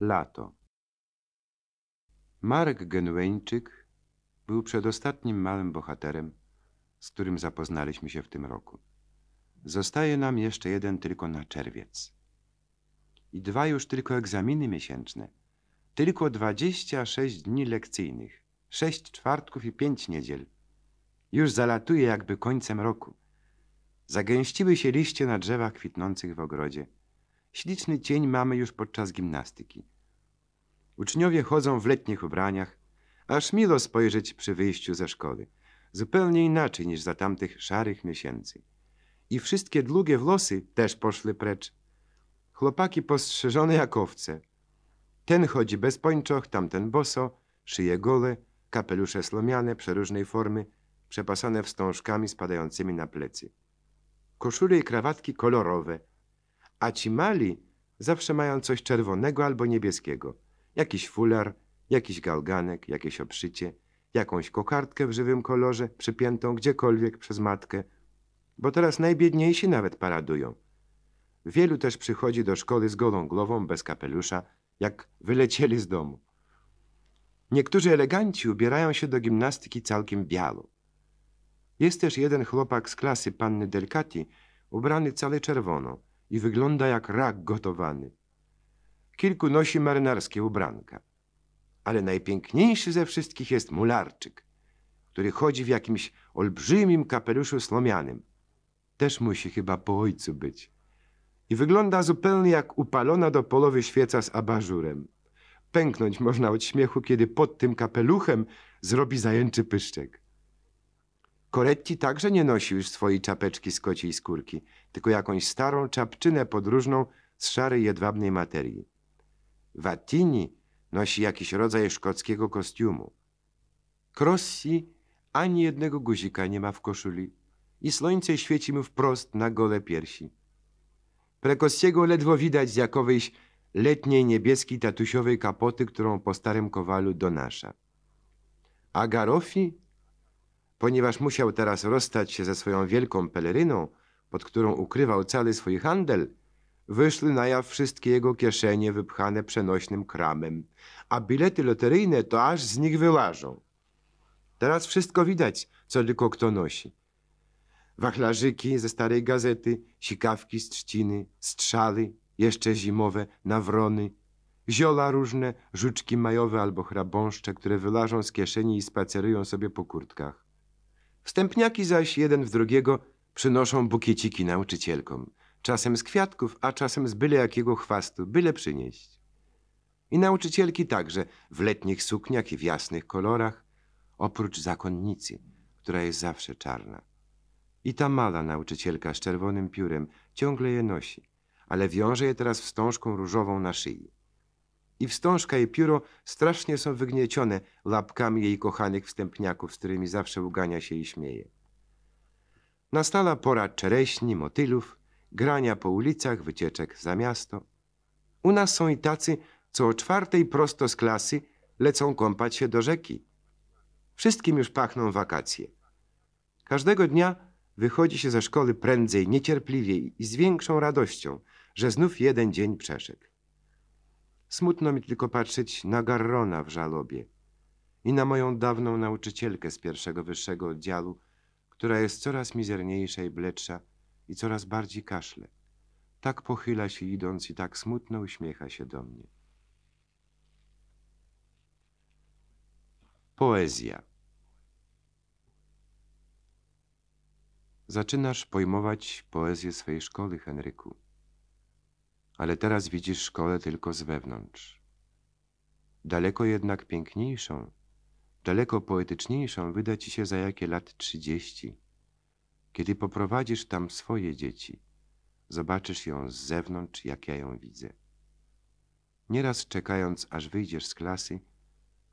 Lato. Marek Genueńczyk był przedostatnim małym bohaterem, z którym zapoznaliśmy się w tym roku. Zostaje nam jeszcze jeden tylko na czerwiec. I dwa już tylko egzaminy miesięczne. Tylko 26 dni lekcyjnych, sześć czwartków i pięć niedziel. Już zalatuje jakby końcem roku. Zagęściły się liście na drzewach kwitnących w ogrodzie. Śliczny cień mamy już podczas gimnastyki. Uczniowie chodzą w letnich ubraniach, aż milo spojrzeć przy wyjściu ze szkoły. Zupełnie inaczej niż za tamtych szarych miesięcy. I wszystkie długie włosy też poszły precz. Chłopaki postrzeżone jak owce. Ten chodzi bez pończoch, tamten boso, szyje gole, kapelusze slomiane przeróżnej formy, przepasane wstążkami spadającymi na plecy. Koszule i krawatki kolorowe – a ci mali zawsze mają coś czerwonego albo niebieskiego. Jakiś fular, jakiś gałganek, jakieś obszycie, jakąś kokardkę w żywym kolorze, przypiętą gdziekolwiek przez matkę. Bo teraz najbiedniejsi nawet paradują. Wielu też przychodzi do szkoły z golą głową, bez kapelusza, jak wylecieli z domu. Niektórzy eleganci ubierają się do gimnastyki całkiem biało. Jest też jeden chłopak z klasy panny Delcati, ubrany cały czerwono i wygląda jak rak gotowany. Kilku nosi marynarskie ubranka. Ale najpiękniejszy ze wszystkich jest mularczyk, który chodzi w jakimś olbrzymim kapeluszu słomianym. Też musi chyba po ojcu być. I wygląda zupełnie jak upalona do polowy świeca z abażurem. Pęknąć można od śmiechu, kiedy pod tym kapeluchem zrobi zajęczy pyszczek. Koretti także nie nosił już swojej czapeczki z kociej skórki, tylko jakąś starą czapczynę podróżną z szarej jedwabnej materii. Vatini nosi jakiś rodzaj szkockiego kostiumu. Crossi ani jednego guzika nie ma w koszuli i słońce świeci mu wprost na gole piersi. Prekossiego ledwo widać z jakowejś letniej niebieskiej tatusiowej kapoty, którą po starym kowalu donasza. A Garofi Ponieważ musiał teraz rozstać się ze swoją wielką peleryną, pod którą ukrywał cały swój handel, wyszły na jaw wszystkie jego kieszenie wypchane przenośnym kramem, a bilety loteryjne to aż z nich wyłażą. Teraz wszystko widać, co tylko kto nosi. Wachlarzyki ze starej gazety, sikawki z trzciny, strzały, jeszcze zimowe, nawrony, ziola różne, żuczki majowe albo chrabąszcze, które wylażą z kieszeni i spacerują sobie po kurtkach. Wstępniaki zaś jeden w drugiego przynoszą bukieciki nauczycielkom. Czasem z kwiatków, a czasem z byle jakiego chwastu, byle przynieść. I nauczycielki także w letnich sukniach i w jasnych kolorach, oprócz zakonnicy, która jest zawsze czarna. I ta mala nauczycielka z czerwonym piórem ciągle je nosi, ale wiąże je teraz wstążką różową na szyi i wstążka i pióro strasznie są wygniecione łapkami jej kochanych wstępniaków, z którymi zawsze ugania się i śmieje. Nastała pora czereśni, motylów, grania po ulicach, wycieczek za miasto. U nas są i tacy, co o czwartej prosto z klasy lecą kąpać się do rzeki. Wszystkim już pachną wakacje. Każdego dnia wychodzi się ze szkoły prędzej, niecierpliwiej i z większą radością, że znów jeden dzień przeszedł. Smutno mi tylko patrzeć na Garrona w żalobie i na moją dawną nauczycielkę z pierwszego wyższego oddziału, która jest coraz mizerniejsza i bledsza i coraz bardziej kaszle. Tak pochyla się idąc i tak smutno uśmiecha się do mnie. Poezja Zaczynasz pojmować poezję swej szkoły, Henryku ale teraz widzisz szkołę tylko z wewnątrz. Daleko jednak piękniejszą, daleko poetyczniejszą wyda ci się za jakie lat trzydzieści, kiedy poprowadzisz tam swoje dzieci, zobaczysz ją z zewnątrz, jak ja ją widzę. Nieraz czekając, aż wyjdziesz z klasy,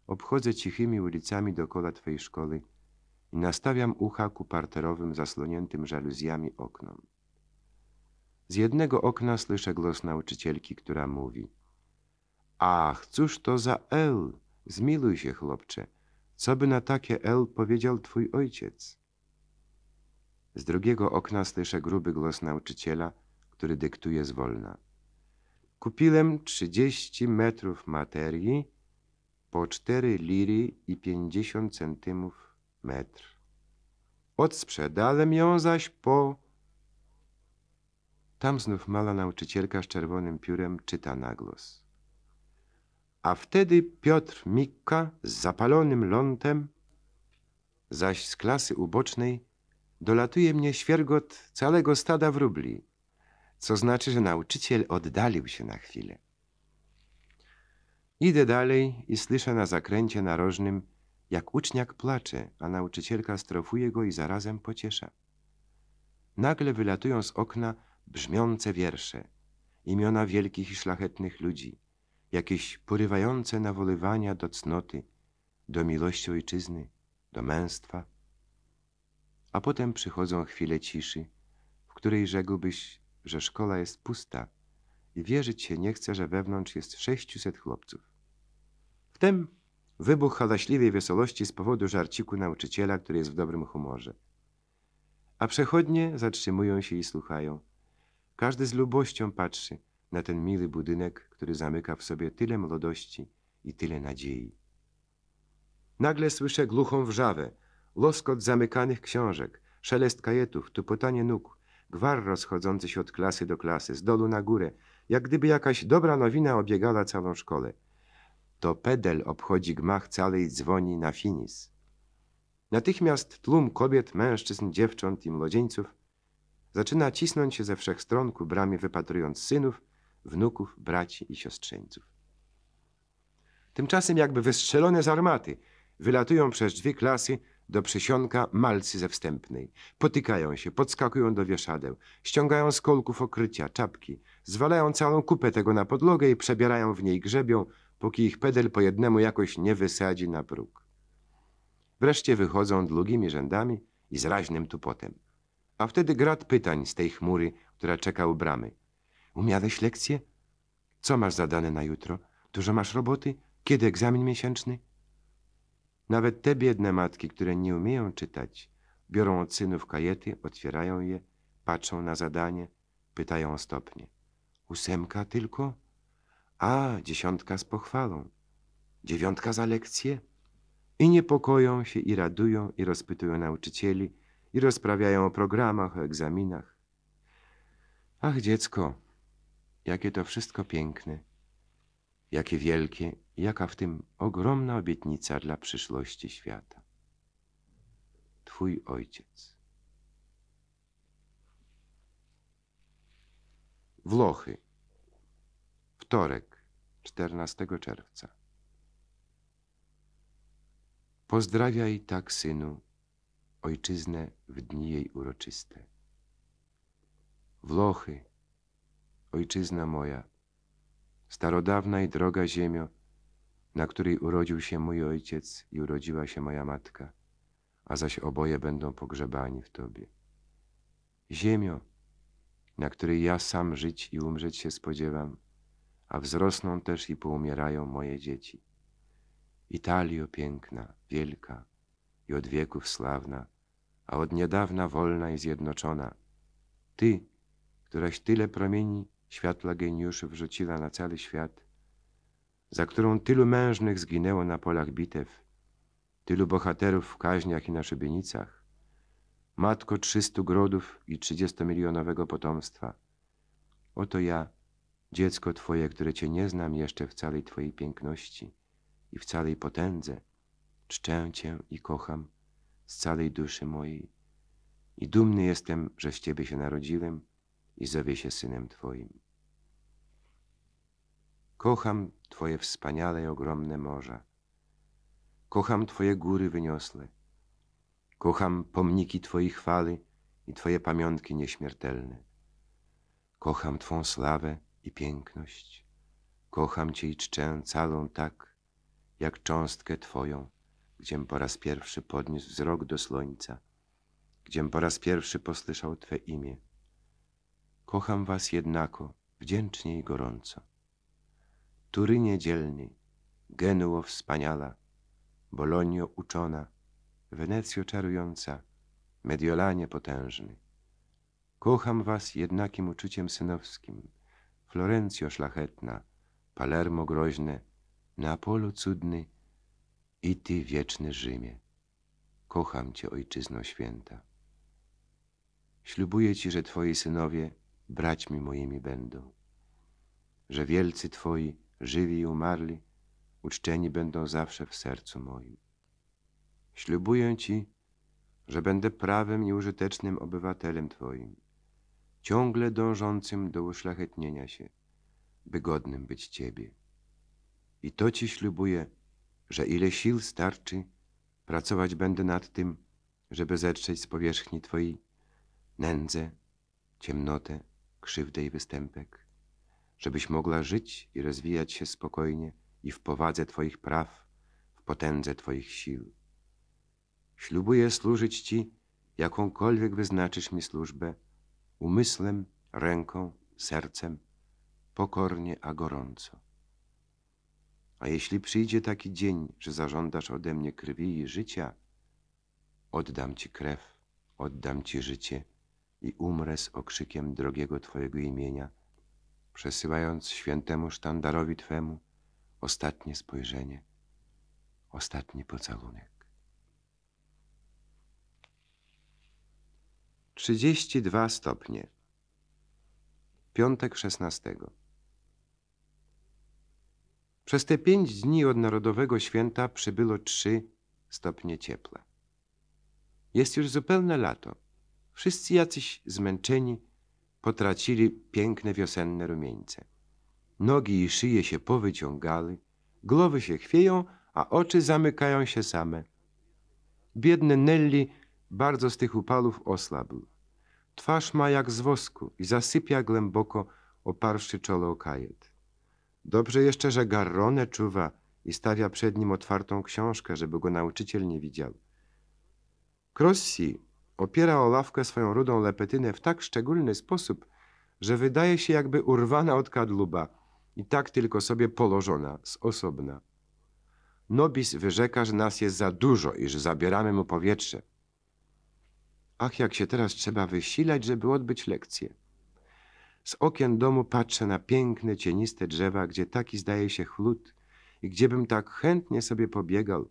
obchodzę cichymi ulicami dookoła twojej szkoły i nastawiam ucha ku parterowym, zasłoniętym żaluzjami oknom. Z jednego okna słyszę głos nauczycielki, która mówi Ach, cóż to za L? Zmiluj się, chłopcze. Co by na takie L powiedział twój ojciec? Z drugiego okna słyszę gruby głos nauczyciela, który dyktuje zwolna. Kupiłem 30 metrów materii po 4 liry i 50 centymów metr. Odsprzedałem ją zaś po tam znów mała nauczycielka z czerwonym piórem czyta na głos. A wtedy Piotr Mikka z zapalonym lątem, zaś z klasy ubocznej, dolatuje mnie świergot całego stada wróbli, co znaczy, że nauczyciel oddalił się na chwilę. Idę dalej i słyszę na zakręcie narożnym, jak uczniak placze, a nauczycielka strofuje go i zarazem pociesza. Nagle wylatują z okna brzmiące wiersze, imiona wielkich i szlachetnych ludzi, jakieś porywające nawoływania do cnoty, do miłości ojczyzny, do męstwa. A potem przychodzą chwile ciszy, w której rzekłbyś, że szkoła jest pusta i wierzyć się nie chce, że wewnątrz jest sześciuset chłopców. Wtem wybuch halaśliwej wesołości z powodu żarciku nauczyciela, który jest w dobrym humorze. A przechodnie zatrzymują się i słuchają – każdy z lubością patrzy na ten miły budynek, który zamyka w sobie tyle młodości i tyle nadziei. Nagle słyszę głuchą wrzawę, loskot zamykanych książek, szelest kajetów, tupotanie nóg, gwar rozchodzący się od klasy do klasy, z dolu na górę, jak gdyby jakaś dobra nowina obiegała całą szkołę. To pedel obchodzi gmach całej i dzwoni na finis. Natychmiast tłum kobiet, mężczyzn, dziewcząt i młodzieńców Zaczyna cisnąć się ze wszech stron ku bramie, wypatrując synów, wnuków, braci i siostrzeńców. Tymczasem jakby wystrzelone z armaty wylatują przez dwie klasy do przysionka malcy ze wstępnej. Potykają się, podskakują do wieszadeł, ściągają z kolków okrycia, czapki, zwalają całą kupę tego na podlogę i przebierają w niej grzebią, póki ich pedel po jednemu jakoś nie wysadzi na próg. Wreszcie wychodzą długimi rzędami i z raźnym tupotem. A wtedy grad pytań z tej chmury, która czeka u bramy. Umiałeś lekcję? Co masz zadane na jutro? Dużo masz roboty? Kiedy egzamin miesięczny? Nawet te biedne matki, które nie umieją czytać, biorą od synów kajety, otwierają je, patrzą na zadanie, pytają o stopnie. Ósemka tylko? A, dziesiątka z pochwalą. Dziewiątka za lekcję? I niepokoją się i radują i rozpytują nauczycieli, i rozprawiają o programach, o egzaminach. Ach, dziecko, jakie to wszystko piękne, jakie wielkie, jaka w tym ogromna obietnica dla przyszłości świata. Twój ojciec. Włochy. Wtorek, 14 czerwca. Pozdrawiaj tak, synu, ojczyznę w dni jej uroczyste. Włochy, ojczyzna moja, starodawna i droga ziemio, na której urodził się mój ojciec i urodziła się moja matka, a zaś oboje będą pogrzebani w Tobie. Ziemio, na której ja sam żyć i umrzeć się spodziewam, a wzrosną też i poumierają moje dzieci. Italio piękna, wielka i od wieków sławna, a od niedawna wolna i zjednoczona. Ty, któraś tyle promieni światła geniuszy wrzuciła na cały świat, za którą tylu mężnych zginęło na polach bitew, tylu bohaterów w kaźniach i na szybienicach, matko trzystu grodów i trzydziestomilionowego potomstwa. Oto ja, dziecko Twoje, które Cię nie znam jeszcze w całej Twojej piękności i w całej potędze, czczę Cię i kocham, z całej duszy mojej i dumny jestem, że z Ciebie się narodziłem i zowie się synem Twoim. Kocham Twoje wspaniale i ogromne morza. Kocham Twoje góry wyniosłe. Kocham pomniki Twojej chwały i Twoje pamiątki nieśmiertelne. Kocham Twą sławę i piękność. Kocham Cię i czczę całą tak, jak cząstkę Twoją gdziem po raz pierwszy podniósł wzrok do słońca, gdziem po raz pierwszy posłyszał Twe imię. Kocham Was jednako, wdzięcznie i gorąco. Turynie dzielny, Genuo wspaniala, Bolonio uczona, Wenecjo czarująca, Mediolanie potężny. Kocham was jednakim uczuciem synowskim, Florencjo szlachetna, Palermo groźne, Neapolu cudny, i Ty, wieczny Rzymie, kocham Cię, Ojczyzno Święta. Ślubuję Ci, że Twoi synowie braćmi moimi będą, że wielcy Twoi, żywi i umarli, uczczeni będą zawsze w sercu moim. Ślubuję Ci, że będę prawym i użytecznym obywatelem Twoim, ciągle dążącym do uszlachetnienia się, by godnym być Ciebie. I to Ci ślubuję, że ile sił starczy, pracować będę nad tym, żeby zetrzeć z powierzchni Twojej nędzę, ciemnotę, krzywdę i występek, żebyś mogła żyć i rozwijać się spokojnie i w powadze Twoich praw, w potędze Twoich sił. Ślubuję służyć Ci, jakąkolwiek wyznaczysz mi służbę, umysłem, ręką, sercem, pokornie a gorąco. A jeśli przyjdzie taki dzień, że zażądasz ode mnie krwi i życia, oddam ci krew, oddam ci życie i umrę z okrzykiem drogiego Twojego imienia, przesyłając świętemu sztandarowi Twemu ostatnie spojrzenie, ostatni pocałunek. 32 stopnie. Piątek 16. Przez te pięć dni od Narodowego Święta przybyło trzy stopnie ciepła. Jest już zupełne lato. Wszyscy jacyś zmęczeni potracili piękne wiosenne rumieńce. Nogi i szyje się powyciągali, głowy się chwieją, a oczy zamykają się same. Biedny Nelly bardzo z tych upalów osłabł. Twarz ma jak z wosku i zasypia głęboko oparszy czolo o kajet. Dobrze jeszcze, że Garrone czuwa i stawia przed nim otwartą książkę, żeby go nauczyciel nie widział. Crossi opiera o ławkę swoją rudą lepetynę w tak szczególny sposób, że wydaje się jakby urwana od kadluba i tak tylko sobie położona, z osobna. Nobis wyrzeka, że nas jest za dużo i że zabieramy mu powietrze. Ach, jak się teraz trzeba wysilać, żeby odbyć lekcję. Z okien domu patrzę na piękne, cieniste drzewa, gdzie taki zdaje się chłód i gdziebym tak chętnie sobie pobiegał.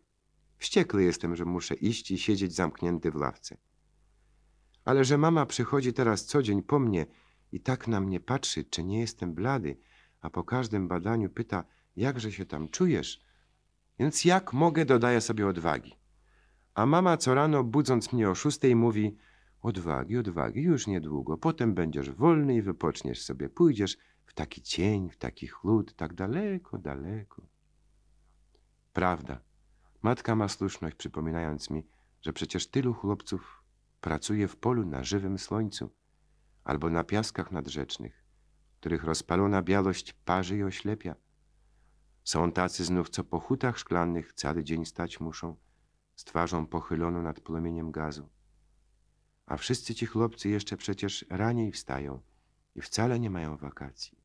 Wściekły jestem, że muszę iść i siedzieć zamknięty w ławce. Ale że mama przychodzi teraz co dzień po mnie i tak na mnie patrzy, czy nie jestem blady, a po każdym badaniu pyta, jakże się tam czujesz, więc jak mogę, dodaję sobie odwagi. A mama co rano, budząc mnie o szóstej, mówi – Odwagi, odwagi, już niedługo. Potem będziesz wolny i wypoczniesz sobie. Pójdziesz w taki cień, w taki chłód, tak daleko, daleko. Prawda. Matka ma słuszność, przypominając mi, że przecież tylu chłopców pracuje w polu na żywym słońcu albo na piaskach nadrzecznych, których rozpalona białość parzy i oślepia. Są tacy znów, co po hutach szklanych cały dzień stać muszą, z twarzą pochyloną nad płomieniem gazu. A wszyscy ci chłopcy jeszcze przecież raniej wstają i wcale nie mają wakacji.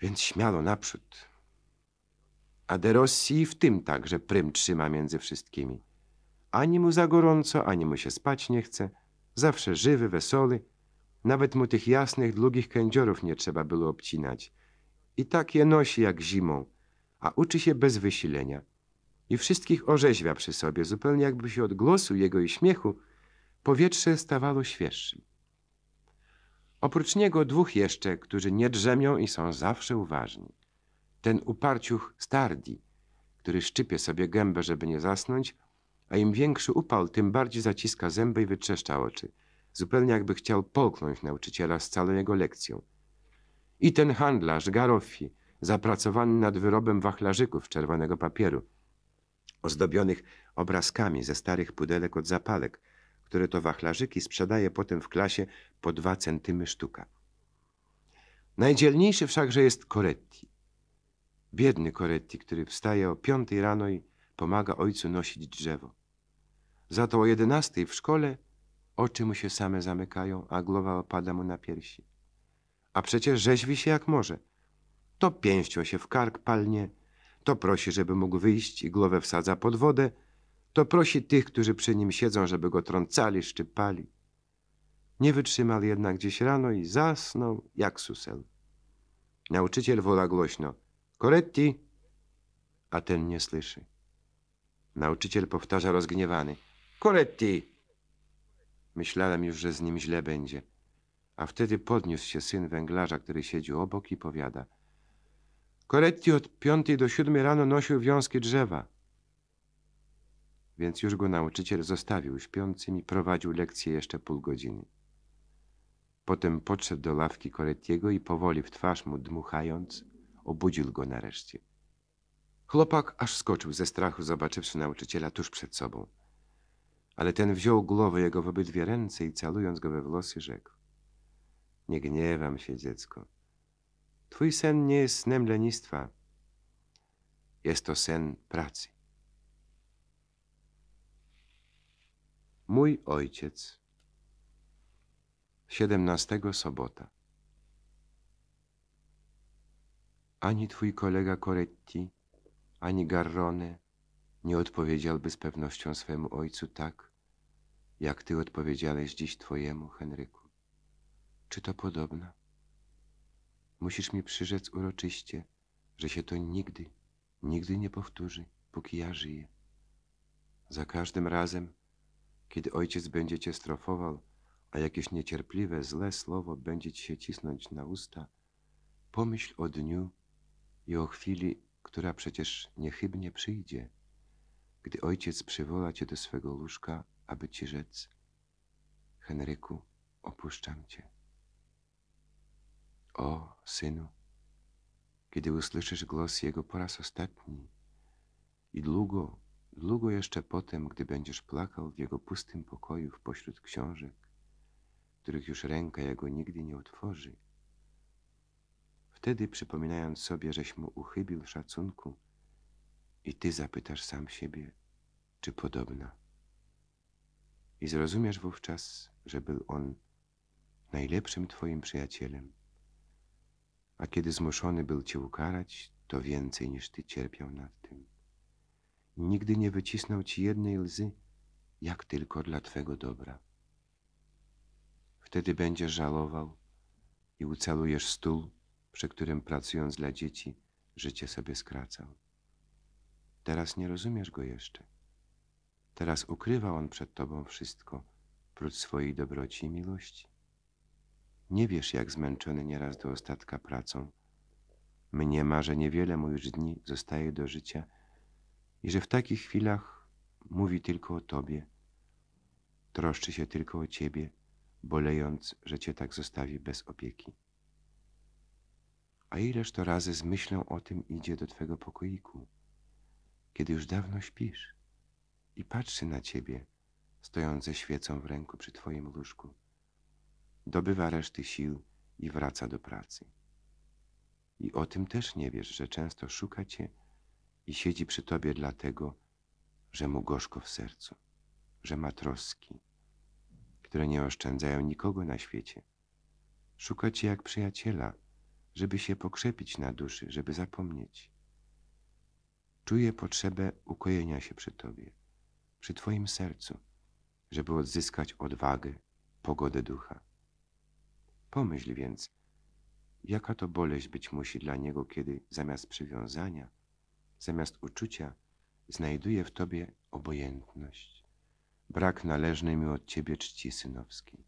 Więc śmiało naprzód. A De Rossi w tym także prym trzyma między wszystkimi. Ani mu za gorąco, ani mu się spać nie chce. Zawsze żywy, wesoły. Nawet mu tych jasnych, długich kędziorów nie trzeba było obcinać. I tak je nosi jak zimą, a uczy się bez wysilenia. I wszystkich orzeźwia przy sobie, zupełnie jakby się od głosu jego i śmiechu Powietrze stawało świeższym. Oprócz niego dwóch jeszcze, którzy nie drzemią i są zawsze uważni. Ten uparciuch Stardi, który szczypie sobie gębę, żeby nie zasnąć, a im większy upał, tym bardziej zaciska zęby i wytrzeszcza oczy, zupełnie jakby chciał polknąć nauczyciela z całą jego lekcją. I ten handlarz, Garoffi, zapracowany nad wyrobem wachlarzyków czerwonego papieru, ozdobionych obrazkami ze starych pudelek od zapalek, które to wachlarzyki sprzedaje potem w klasie po dwa centymy sztuka. Najdzielniejszy wszakże jest Coretti. Biedny Coretti, który wstaje o piątej rano i pomaga ojcu nosić drzewo. Za to o jedenastej w szkole oczy mu się same zamykają, a głowa opada mu na piersi. A przecież rzeźwi się jak może. To pięścią się w kark palnie, to prosi, żeby mógł wyjść i głowę wsadza pod wodę, to prosi tych, którzy przy nim siedzą, żeby go trącali, szczypali. Nie wytrzymał jednak gdzieś rano i zasnął jak susel. Nauczyciel woła głośno: Koretti! A ten nie słyszy. Nauczyciel powtarza rozgniewany: Koretti! Myślałem już, że z nim źle będzie. A wtedy podniósł się syn węglarza, który siedzi obok i powiada: Koretti od piątej do siódmej rano nosił wiązki drzewa więc już go nauczyciel zostawił śpiącym i prowadził lekcję jeszcze pół godziny. Potem podszedł do ławki Koretiego i powoli w twarz mu dmuchając, obudził go nareszcie. Chłopak aż skoczył ze strachu, zobaczywszy nauczyciela tuż przed sobą. Ale ten wziął głowę jego w obydwie ręce i calując go we włosy rzekł. Nie gniewam się, dziecko. Twój sen nie jest snem lenistwa. Jest to sen pracy. Mój ojciec. 17 sobota. Ani twój kolega Coretti, ani Garrone nie odpowiedziałby z pewnością swemu ojcu tak, jak ty odpowiedziałeś dziś twojemu Henryku. Czy to podobna? Musisz mi przyrzec uroczyście, że się to nigdy, nigdy nie powtórzy, póki ja żyję. Za każdym razem, kiedy ojciec będzie cię strofował, a jakieś niecierpliwe, złe słowo będzie ci się cisnąć na usta, pomyśl o dniu i o chwili, która przecież niechybnie przyjdzie, gdy ojciec przywoła cię do swego łóżka, aby ci rzec: Henryku, opuszczam cię. O, synu, kiedy usłyszysz głos jego po raz ostatni i długo Długo jeszcze potem, gdy będziesz plakał w jego pustym pokoju w pośród książek, których już ręka jego nigdy nie otworzy, wtedy przypominając sobie, żeś mu uchybił szacunku i ty zapytasz sam siebie, czy podobna. I zrozumiesz wówczas, że był on najlepszym twoim przyjacielem, a kiedy zmuszony był cię ukarać, to więcej niż ty cierpiał nad tym nigdy nie wycisnął ci jednej łzy, jak tylko dla twego dobra. Wtedy będziesz żałował i ucalujesz stół, przy którym pracując dla dzieci, życie sobie skracał. Teraz nie rozumiesz go jeszcze. Teraz ukrywa on przed tobą wszystko, prócz swojej dobroci i miłości. Nie wiesz, jak zmęczony nieraz do ostatka pracą. Mnie ma, że niewiele mu już dni zostaje do życia – i że w takich chwilach mówi tylko o Tobie, troszczy się tylko o Ciebie, bolejąc, że Cię tak zostawi bez opieki. A ileż to razy z myślą o tym idzie do Twego pokoiku, kiedy już dawno śpisz i patrzy na Ciebie, stojąc ze świecą w ręku przy Twoim łóżku. Dobywa reszty sił i wraca do pracy. I o tym też nie wiesz, że często szuka Cię i siedzi przy tobie dlatego, że mu gorzko w sercu, że ma troski, które nie oszczędzają nikogo na świecie. Szuka cię jak przyjaciela, żeby się pokrzepić na duszy, żeby zapomnieć. Czuje potrzebę ukojenia się przy tobie, przy twoim sercu, żeby odzyskać odwagę, pogodę ducha. Pomyśl więc, jaka to boleść być musi dla niego, kiedy zamiast przywiązania Zamiast uczucia znajduję w Tobie obojętność, brak należnej mi od Ciebie czci synowskiej.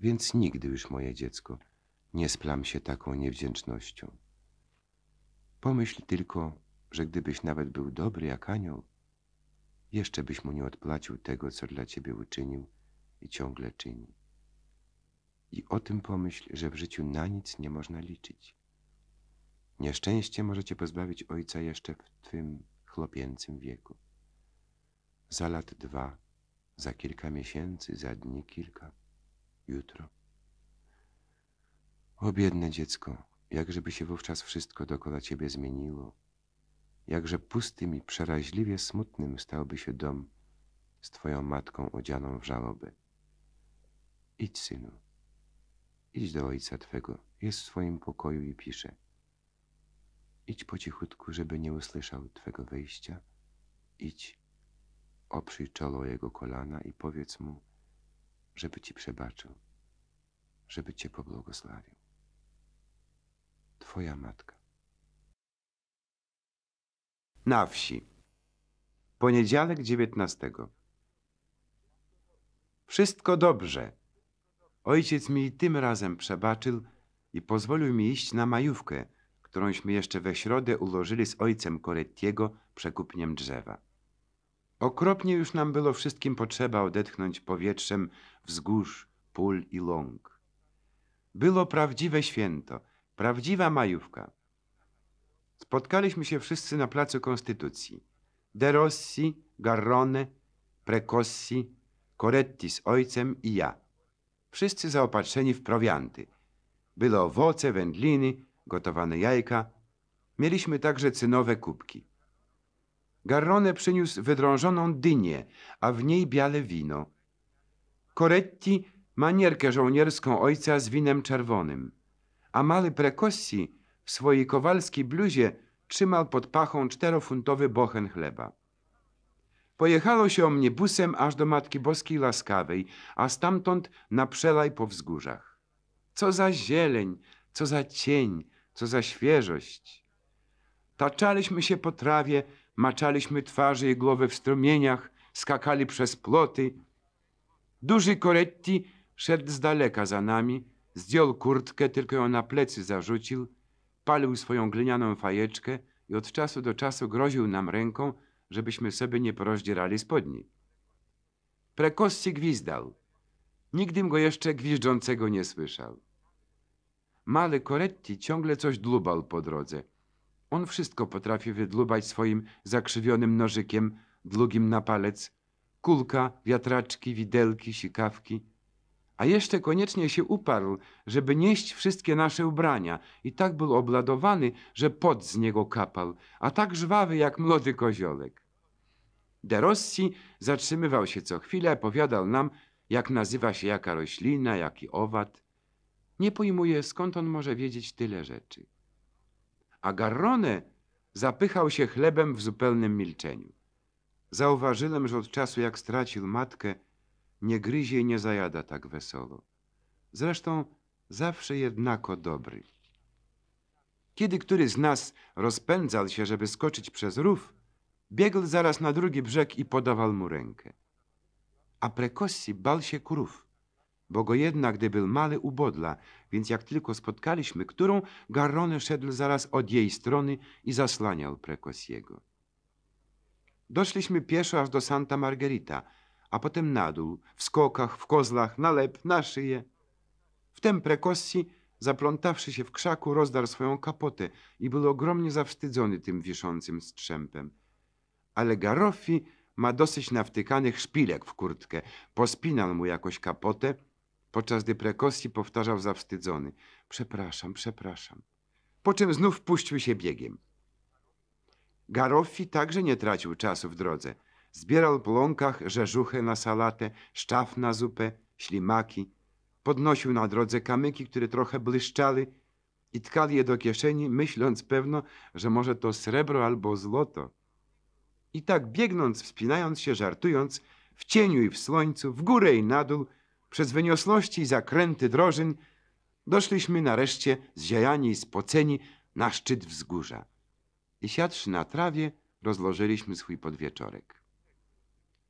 Więc nigdy już, moje dziecko, nie splam się taką niewdzięcznością. Pomyśl tylko, że gdybyś nawet był dobry jak anioł, jeszcze byś mu nie odpłacił tego, co dla ciebie uczynił i ciągle czyni. I o tym pomyśl, że w życiu na nic nie można liczyć. Nieszczęście możecie pozbawić ojca jeszcze w twym chlopięcym wieku. Za lat dwa, za kilka miesięcy, za dni kilka, jutro. O biedne dziecko, jakżeby się wówczas wszystko dokoła ciebie zmieniło, jakże pustym i przeraźliwie smutnym stałby się dom z twoją matką odzianą w żałoby. Idź, synu, idź do ojca twego, jest w swoim pokoju i pisze – Idź po cichutku, żeby nie usłyszał twego wyjścia. Idź, oprzyj czoło jego kolana i powiedz mu, żeby ci przebaczył, żeby cię pobłogosławił. Twoja matka. Na wsi. Poniedziałek 19. Wszystko dobrze. Ojciec mi tym razem przebaczył i pozwolił mi iść na majówkę którąśmy jeszcze we środę ułożyli z ojcem Korettiego przekupniem drzewa. Okropnie już nam było wszystkim potrzeba odetchnąć powietrzem wzgórz, pól i ląg. Było prawdziwe święto, prawdziwa majówka. Spotkaliśmy się wszyscy na placu Konstytucji. De Rossi, Garrone, Precossi, Coretti z ojcem i ja. Wszyscy zaopatrzeni w prowianty. Było owoce, wędliny, gotowane jajka. Mieliśmy także cynowe kubki. Garrone przyniósł wydrążoną dynię, a w niej białe wino. Coretti manierkę żołnierską ojca z winem czerwonym, a mały Precossi w swojej kowalskiej bluzie trzymał pod pachą czterofuntowy bochen chleba. Pojechało się o mnie busem aż do Matki Boskiej Laskawej, a stamtąd na przelaj po wzgórzach. Co za zieleń, co za cień, co za świeżość! Taczaliśmy się po trawie, maczaliśmy twarze i głowy w strumieniach, skakali przez płoty. Duży Koretti szedł z daleka za nami, zdjął kurtkę, tylko ją na plecy zarzucił, palił swoją glinianą fajeczkę i od czasu do czasu groził nam ręką, żebyśmy sobie nie porozdzierali spodni. Prekossi gwizdał. Nigdym go jeszcze gwizdżącego nie słyszał. Mały Coretti ciągle coś dlubał po drodze. On wszystko potrafi wydlubać swoim zakrzywionym nożykiem, długim na palec. Kulka, wiatraczki, widelki, sikawki. A jeszcze koniecznie się uparł, żeby nieść wszystkie nasze ubrania. I tak był obladowany, że pot z niego kapał, a tak żwawy jak młody koziolek. De Rossi zatrzymywał się co chwilę, powiadał nam, jak nazywa się jaka roślina, jaki owad – nie pojmuje, skąd on może wiedzieć tyle rzeczy. A Garrone zapychał się chlebem w zupełnym milczeniu. Zauważyłem, że od czasu jak stracił matkę, nie gryzie i nie zajada tak wesoło. Zresztą zawsze jednako dobry. Kiedy który z nas rozpędzał się, żeby skoczyć przez rów, biegł zaraz na drugi brzeg i podawał mu rękę. A Prekossi bał się krów bo go jednak był mały ubodla, więc jak tylko spotkaliśmy którą, Garrone szedł zaraz od jej strony i zasłaniał Prekosiego. Doszliśmy pieszo aż do Santa Margherita, a potem na dół, w skokach, w kozlach, na lep, na szyję. Wtem Prekossi, zaplątawszy się w krzaku, rozdarł swoją kapotę i był ogromnie zawstydzony tym wiszącym strzępem. Ale Garoffi ma dosyć nawtykanych szpilek w kurtkę. Pospinał mu jakoś kapotę, podczas gdy prekości powtarzał zawstydzony. Przepraszam, przepraszam. Po czym znów puścił się biegiem. Garoffi także nie tracił czasu w drodze. Zbierał po łąkach rzeżuchę na salatę, szczaf na zupę, ślimaki. Podnosił na drodze kamyki, które trochę błyszczały i tkali je do kieszeni, myśląc pewno, że może to srebro albo złoto. I tak biegnąc, wspinając się, żartując, w cieniu i w słońcu, w górę i na dół – przez wyniosłości i zakręty drożyn doszliśmy nareszcie, zziajani i spoceni, na szczyt wzgórza. I siadłszy na trawie, rozłożyliśmy swój podwieczorek.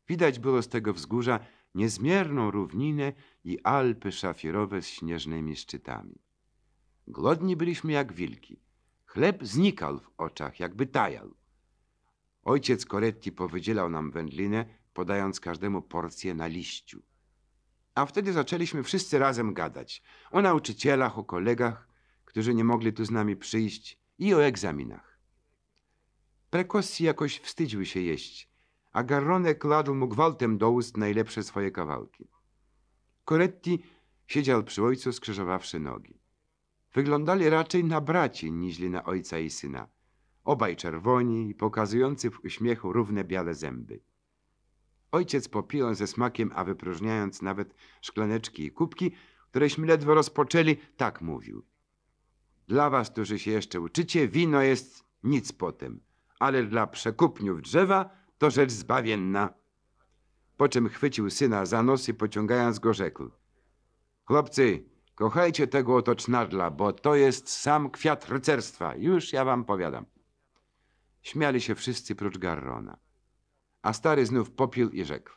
Widać było z tego wzgórza niezmierną równinę i Alpy szafirowe z śnieżnymi szczytami. Głodni byliśmy jak wilki. Chleb znikał w oczach, jakby tajał. Ojciec Koretti powydzielał nam wędlinę, podając każdemu porcję na liściu. A wtedy zaczęliśmy wszyscy razem gadać o nauczycielach, o kolegach, którzy nie mogli tu z nami przyjść i o egzaminach. Prekosji jakoś wstydził się jeść, a garronek kładł mu gwałtem do ust najlepsze swoje kawałki. Coretti siedział przy ojcu skrzyżowawszy nogi. Wyglądali raczej na braci niźli na ojca i syna. Obaj czerwoni i pokazujący w uśmiechu równe białe zęby. Ojciec popijał ze smakiem, a wypróżniając nawet szklaneczki i kubki, któreśmy ledwo rozpoczęli, tak mówił. Dla was, którzy się jeszcze uczycie, wino jest nic potem, ale dla przekupniów drzewa to rzecz zbawienna. Po czym chwycił syna za nos i pociągając go rzekł. Chłopcy, kochajcie tego oto cznadla, bo to jest sam kwiat rycerstwa, już ja wam powiadam. Śmiali się wszyscy prócz Garrona a stary znów popił i rzekł.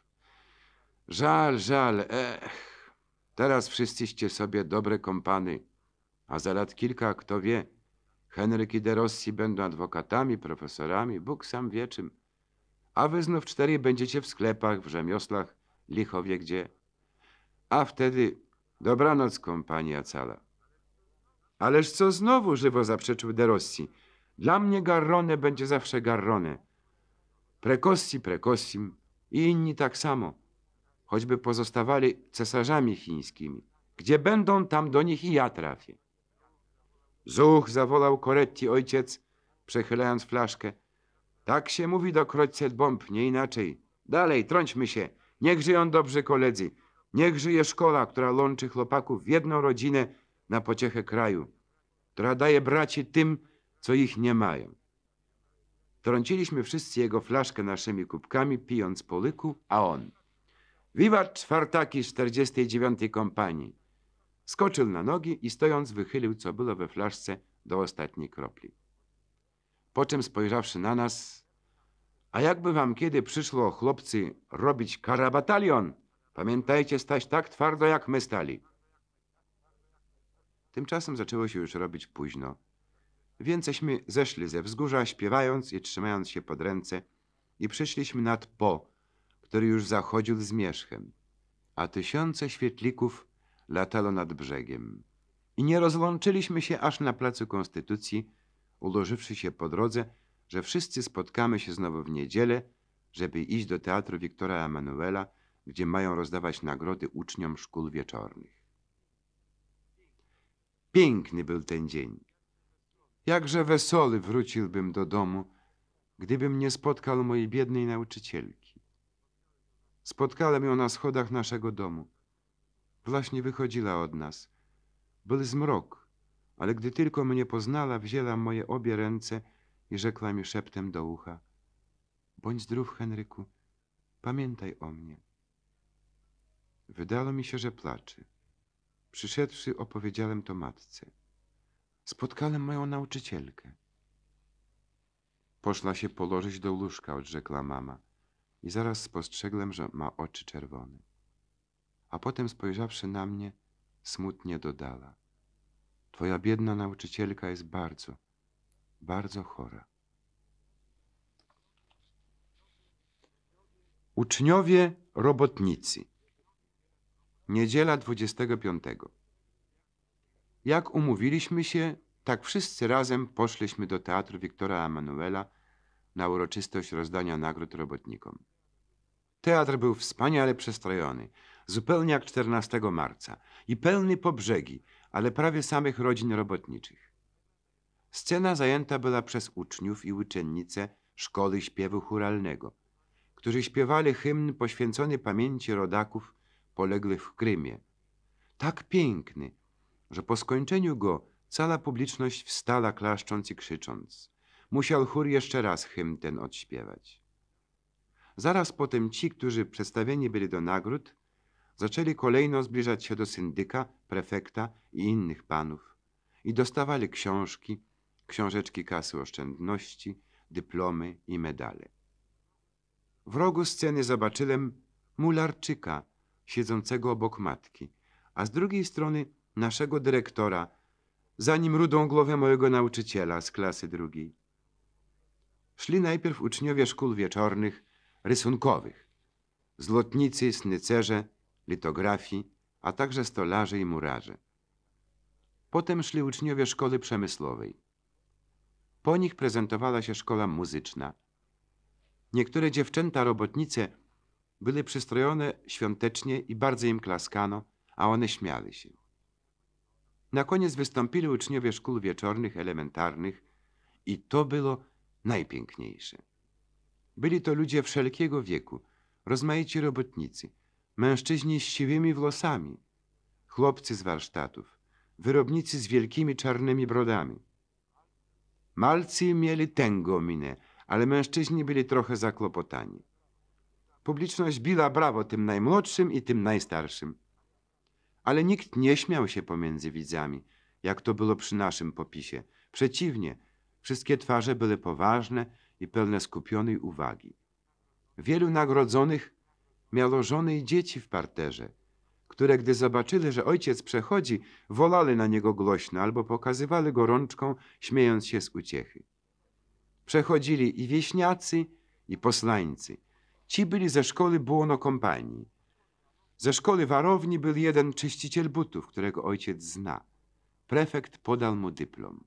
Żal, żal, ech, teraz wszyscyście sobie dobre kompany, a za lat kilka, kto wie, Henryk i de Rossi będą adwokatami, profesorami, Bóg sam wie czym. A wy znów czterej będziecie w sklepach, w rzemioslach, licho wie gdzie. A wtedy dobranoc, kompania cala. Ależ co znowu żywo zaprzeczył de Rossi. Dla mnie Garrone będzie zawsze Garrone. Prekossi Prekossim i inni tak samo, choćby pozostawali cesarzami chińskimi. Gdzie będą, tam do nich i ja trafię. Zuch zawołał Koretti ojciec, przechylając flaszkę. Tak się mówi do Krocet bomb, nie inaczej. Dalej, trąćmy się. Niech żyją dobrzy koledzy. Niech żyje szkoła, która łączy chłopaków w jedną rodzinę na pociechę kraju, która daje braci tym, co ich nie mają. Trąciliśmy wszyscy jego flaszkę naszymi kubkami, pijąc po łyku, a on. Wiwat czwartaki z 49 kompanii. Skoczył na nogi i stojąc wychylił, co było we flaszce, do ostatniej kropli. Po czym spojrzawszy na nas, a jakby wam kiedy przyszło, chłopcy, robić karabatalion, pamiętajcie stać tak twardo, jak my stali. Tymczasem zaczęło się już robić późno. Więceśmy zeszli ze wzgórza, śpiewając i trzymając się pod ręce i przyszliśmy nad Po, który już zachodził zmierzchem, a tysiące świetlików latało nad brzegiem. I nie rozłączyliśmy się aż na Placu Konstytucji, ułożywszy się po drodze, że wszyscy spotkamy się znowu w niedzielę, żeby iść do Teatru Wiktora Emanuela, gdzie mają rozdawać nagrody uczniom szkół wieczornych. Piękny był ten dzień. Jakże wesoły wróciłbym do domu, gdybym nie spotkał mojej biednej nauczycielki. Spotkałem ją na schodach naszego domu. Właśnie wychodziła od nas. Był zmrok, ale gdy tylko mnie poznała, wzięła moje obie ręce i rzekła mi szeptem do ucha. Bądź zdrów, Henryku, pamiętaj o mnie. Wydało mi się, że placzy. Przyszedłszy, opowiedziałem to matce. Spotkałem moją nauczycielkę. Poszła się położyć do łóżka, odrzekła mama. I zaraz spostrzegłem, że ma oczy czerwone. A potem spojrzawszy na mnie, smutnie dodała. Twoja biedna nauczycielka jest bardzo, bardzo chora. Uczniowie robotnicy. Niedziela 25. Jak umówiliśmy się, tak wszyscy razem poszliśmy do Teatru Wiktora Emanuela na uroczystość rozdania nagród robotnikom. Teatr był wspaniale przestrojony, zupełnie jak 14 marca i pełny po brzegi, ale prawie samych rodzin robotniczych. Scena zajęta była przez uczniów i uczennice szkoły śpiewu churalnego, którzy śpiewali hymn poświęcony pamięci rodaków poległych w Krymie. Tak piękny, że po skończeniu go cała publiczność wstała klaszcząc i krzycząc. Musiał chór jeszcze raz hymn ten odśpiewać. Zaraz potem ci, którzy przedstawieni byli do nagród, zaczęli kolejno zbliżać się do syndyka, prefekta i innych panów i dostawali książki, książeczki kasy oszczędności, dyplomy i medale. W rogu sceny zobaczyłem mularczyka siedzącego obok matki, a z drugiej strony naszego dyrektora, za nim rudą głowę mojego nauczyciela z klasy drugiej. Szli najpierw uczniowie szkół wieczornych, rysunkowych, zlotnicy, snycerze, litografii, a także stolarze i murarze. Potem szli uczniowie szkoły przemysłowej. Po nich prezentowała się szkoła muzyczna. Niektóre dziewczęta robotnice były przystrojone świątecznie i bardzo im klaskano, a one śmiały się. Na koniec wystąpili uczniowie szkół wieczornych, elementarnych i to było najpiękniejsze. Byli to ludzie wszelkiego wieku, rozmaici robotnicy, mężczyźni z siwymi włosami, chłopcy z warsztatów, wyrobnicy z wielkimi czarnymi brodami. Malcy mieli tęgą minę, ale mężczyźni byli trochę zakłopotani. Publiczność biła brawo tym najmłodszym i tym najstarszym. Ale nikt nie śmiał się pomiędzy widzami, jak to było przy naszym popisie. Przeciwnie, wszystkie twarze były poważne i pełne skupionej uwagi. Wielu nagrodzonych miało żony i dzieci w parterze, które gdy zobaczyli, że ojciec przechodzi, wolali na niego głośno albo pokazywali go rączką, śmiejąc się z uciechy. Przechodzili i wieśniacy, i posłańcy. Ci byli ze szkoły błonokompanii. Ze szkoły warowni był jeden czyściciel butów, którego ojciec zna. Prefekt podał mu dyplom.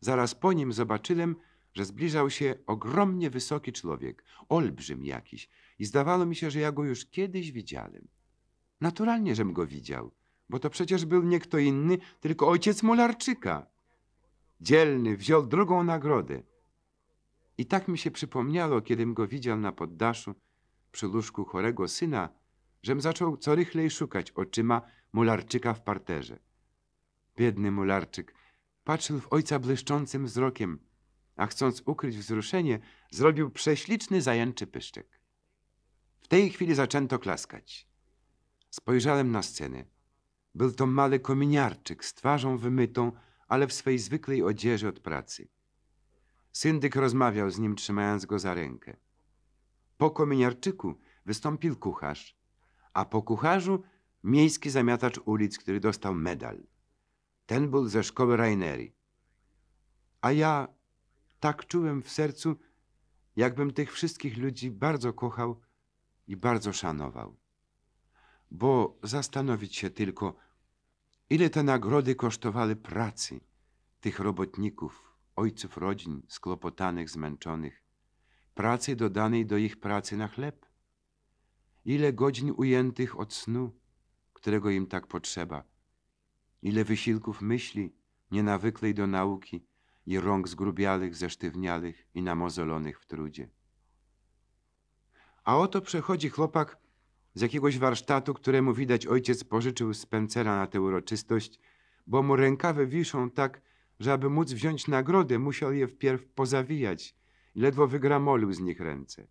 Zaraz po nim zobaczyłem, że zbliżał się ogromnie wysoki człowiek, olbrzym jakiś, i zdawało mi się, że ja go już kiedyś widziałem. Naturalnie, żem go widział, bo to przecież był nie kto inny, tylko ojciec Mularczyka. Dzielny wziął drugą nagrodę. I tak mi się przypomniało, kiedym go widział na poddaszu przy łóżku chorego syna, żem zaczął co rychlej szukać oczyma mularczyka w parterze. Biedny mularczyk patrzył w ojca błyszczącym wzrokiem, a chcąc ukryć wzruszenie, zrobił prześliczny zajęczy pyszczek. W tej chwili zaczęto klaskać. Spojrzałem na scenę. Był to mały kominiarczyk z twarzą wymytą, ale w swej zwykłej odzieży od pracy. Syndyk rozmawiał z nim, trzymając go za rękę. Po kominiarczyku wystąpił kucharz, a po kucharzu miejski zamiatacz ulic, który dostał medal. Ten był ze szkoły Raineri. A ja tak czułem w sercu, jakbym tych wszystkich ludzi bardzo kochał i bardzo szanował. Bo zastanowić się tylko, ile te nagrody kosztowały pracy tych robotników, ojców rodzin, sklopotanych, zmęczonych, pracy dodanej do ich pracy na chleb ile godzin ujętych od snu, którego im tak potrzeba, ile wysiłków myśli, nienawyklej do nauki i rąk zgrubialych, zesztywnialych i namozolonych w trudzie. A oto przechodzi chłopak z jakiegoś warsztatu, któremu widać ojciec pożyczył z na tę uroczystość, bo mu rękawy wiszą tak, że aby móc wziąć nagrodę, musiał je wpierw pozawijać i ledwo wygramolił z nich ręce.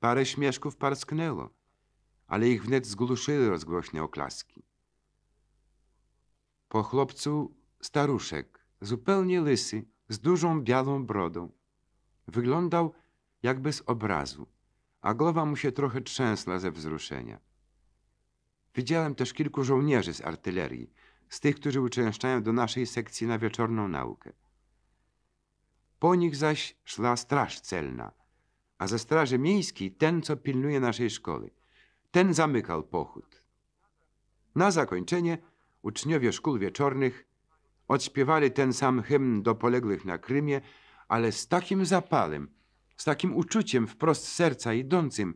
Parę śmieszków parsknęło, ale ich wnet zgłuszyły rozgłośne oklaski. Po chłopcu staruszek, zupełnie lysy, z dużą białą brodą. Wyglądał jakby z obrazu, a głowa mu się trochę trzęsła ze wzruszenia. Widziałem też kilku żołnierzy z artylerii, z tych, którzy uczęszczają do naszej sekcji na wieczorną naukę. Po nich zaś szła straż celna, a ze Straży Miejskiej ten, co pilnuje naszej szkoły. Ten zamykał pochód. Na zakończenie uczniowie szkół wieczornych odśpiewali ten sam hymn do poległych na Krymie, ale z takim zapalem, z takim uczuciem wprost serca idącym,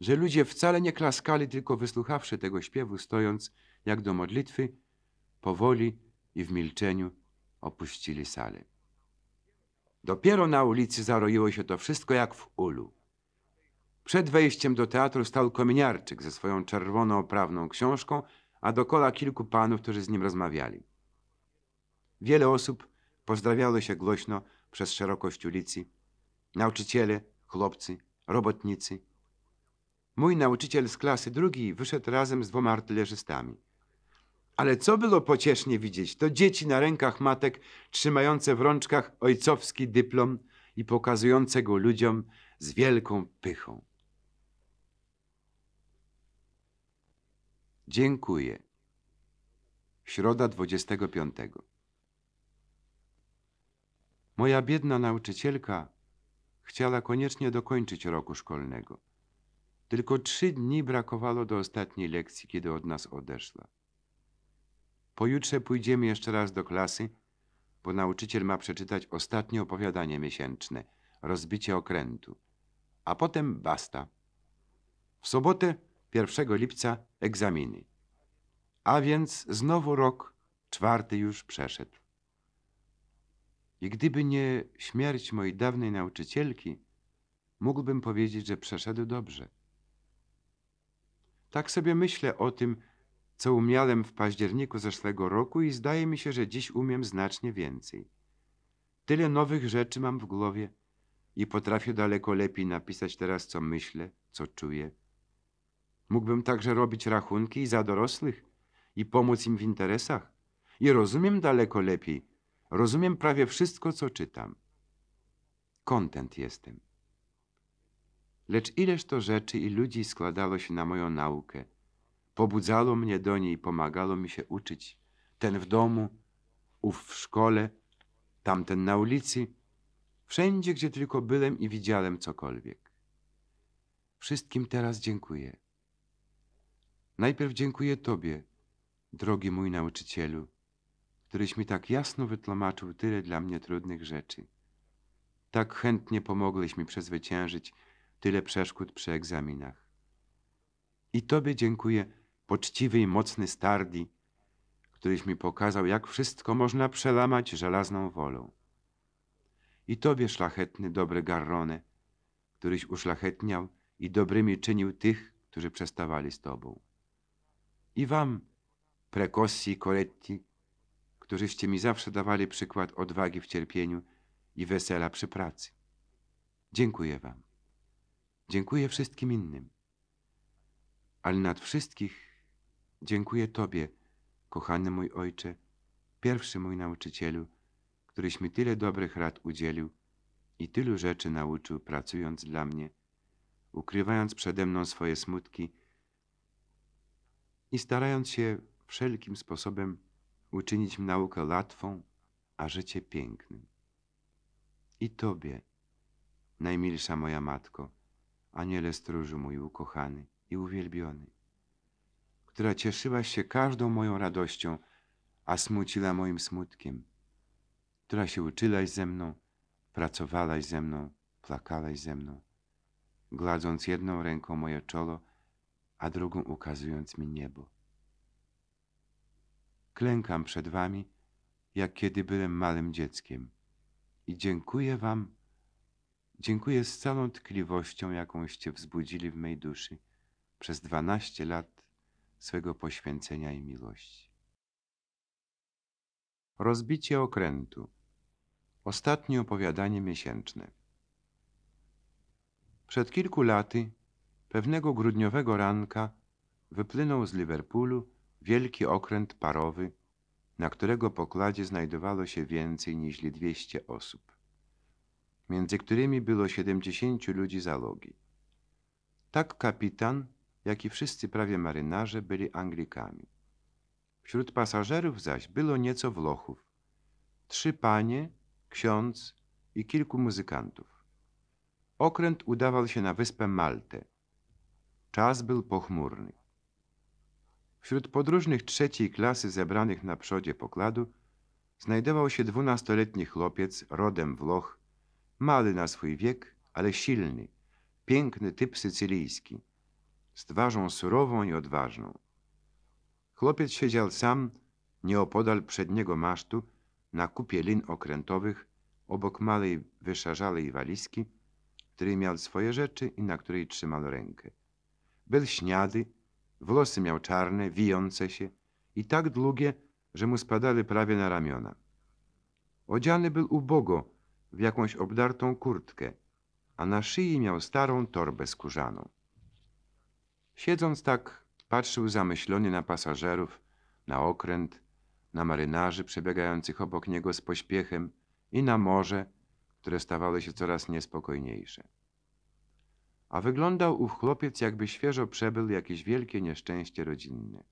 że ludzie wcale nie klaskali, tylko wysłuchawszy tego śpiewu, stojąc jak do modlitwy, powoli i w milczeniu opuścili salę. Dopiero na ulicy zaroiło się to wszystko jak w ulu. Przed wejściem do teatru stał kominiarczyk ze swoją czerwoną oprawną książką, a dokola kilku panów, którzy z nim rozmawiali. Wiele osób pozdrawiało się głośno przez szerokość ulicy. Nauczyciele, chłopcy, robotnicy. Mój nauczyciel z klasy drugiej wyszedł razem z dwoma artylerzystami. Ale co było pociesznie widzieć, to dzieci na rękach matek trzymające w rączkach ojcowski dyplom i pokazujące go ludziom z wielką pychą. Dziękuję. Środa 25. Moja biedna nauczycielka chciała koniecznie dokończyć roku szkolnego. Tylko trzy dni brakowało do ostatniej lekcji, kiedy od nas odeszła. Pojutrze pójdziemy jeszcze raz do klasy, bo nauczyciel ma przeczytać ostatnie opowiadanie miesięczne, rozbicie okrętu. A potem basta. W sobotę, 1 lipca, egzaminy. A więc znowu rok, czwarty już przeszedł. I gdyby nie śmierć mojej dawnej nauczycielki, mógłbym powiedzieć, że przeszedł dobrze. Tak sobie myślę o tym, co umiałem w październiku zeszłego roku i zdaje mi się, że dziś umiem znacznie więcej. Tyle nowych rzeczy mam w głowie i potrafię daleko lepiej napisać teraz, co myślę, co czuję. Mógłbym także robić rachunki i za dorosłych i pomóc im w interesach. I rozumiem daleko lepiej. Rozumiem prawie wszystko, co czytam. Kontent jestem. Lecz ileż to rzeczy i ludzi składało się na moją naukę – Pobudzało mnie do niej, pomagalo mi się uczyć. Ten w domu, ów w szkole, tamten na ulicy, wszędzie, gdzie tylko byłem i widziałem cokolwiek. Wszystkim teraz dziękuję. Najpierw dziękuję Tobie, drogi mój nauczycielu, któryś mi tak jasno wytłumaczył tyle dla mnie trudnych rzeczy. Tak chętnie pomogłeś mi przezwyciężyć tyle przeszkód przy egzaminach. I Tobie dziękuję poczciwy i mocny Stardi, któryś mi pokazał, jak wszystko można przelamać żelazną wolą. I tobie, szlachetny, dobry Garrone, któryś uszlachetniał i dobrymi czynił tych, którzy przestawali z tobą. I wam, Precossi i koretti, którzyście mi zawsze dawali przykład odwagi w cierpieniu i wesela przy pracy. Dziękuję wam. Dziękuję wszystkim innym. Ale nad wszystkich Dziękuję Tobie, kochany mój Ojcze, pierwszy mój nauczycielu, któryś mi tyle dobrych rad udzielił i tylu rzeczy nauczył, pracując dla mnie, ukrywając przede mną swoje smutki i starając się wszelkim sposobem uczynić naukę łatwą, a życie pięknym. I Tobie, najmilsza moja Matko, Aniele stróżu mój ukochany i uwielbiony, która cieszyła się każdą moją radością, a smuciła moim smutkiem, która się uczyłaś ze mną, pracowałaś ze mną, plakałaś ze mną, gładząc jedną ręką moje czoło, a drugą ukazując mi niebo. Klękam przed wami, jak kiedy byłem małym dzieckiem i dziękuję wam, dziękuję z całą tkliwością, jakąście wzbudzili w mej duszy przez dwanaście lat swego poświęcenia i miłości. Rozbicie okrętu. Ostatnie opowiadanie miesięczne. Przed kilku laty, pewnego grudniowego ranka, wypłynął z Liverpoolu wielki okręt parowy, na którego pokładzie znajdowało się więcej niż 200 osób, między którymi było 70 ludzi załogi. Tak kapitan jak i wszyscy prawie marynarze, byli Anglikami. Wśród pasażerów zaś było nieco Wlochów. Trzy panie, ksiądz i kilku muzykantów. Okręt udawał się na wyspę Maltę. Czas był pochmurny. Wśród podróżnych trzeciej klasy zebranych na przodzie pokładu znajdował się dwunastoletni chłopiec rodem Włoch, mały na swój wiek, ale silny, piękny typ sycylijski – z twarzą surową i odważną. Chłopiec siedział sam nieopodal przedniego masztu na kupie lin okrętowych obok malej, wyszarzalej walizki, w której miał swoje rzeczy i na której trzymał rękę. Był śniady, włosy miał czarne, wijące się i tak długie, że mu spadały prawie na ramiona. Odziany był ubogo w jakąś obdartą kurtkę, a na szyi miał starą torbę skórzaną. Siedząc tak, patrzył zamyślony na pasażerów, na okręt, na marynarzy przebiegających obok niego z pośpiechem i na morze, które stawały się coraz niespokojniejsze. A wyglądał ów chłopiec, jakby świeżo przebył jakieś wielkie nieszczęście rodzinne.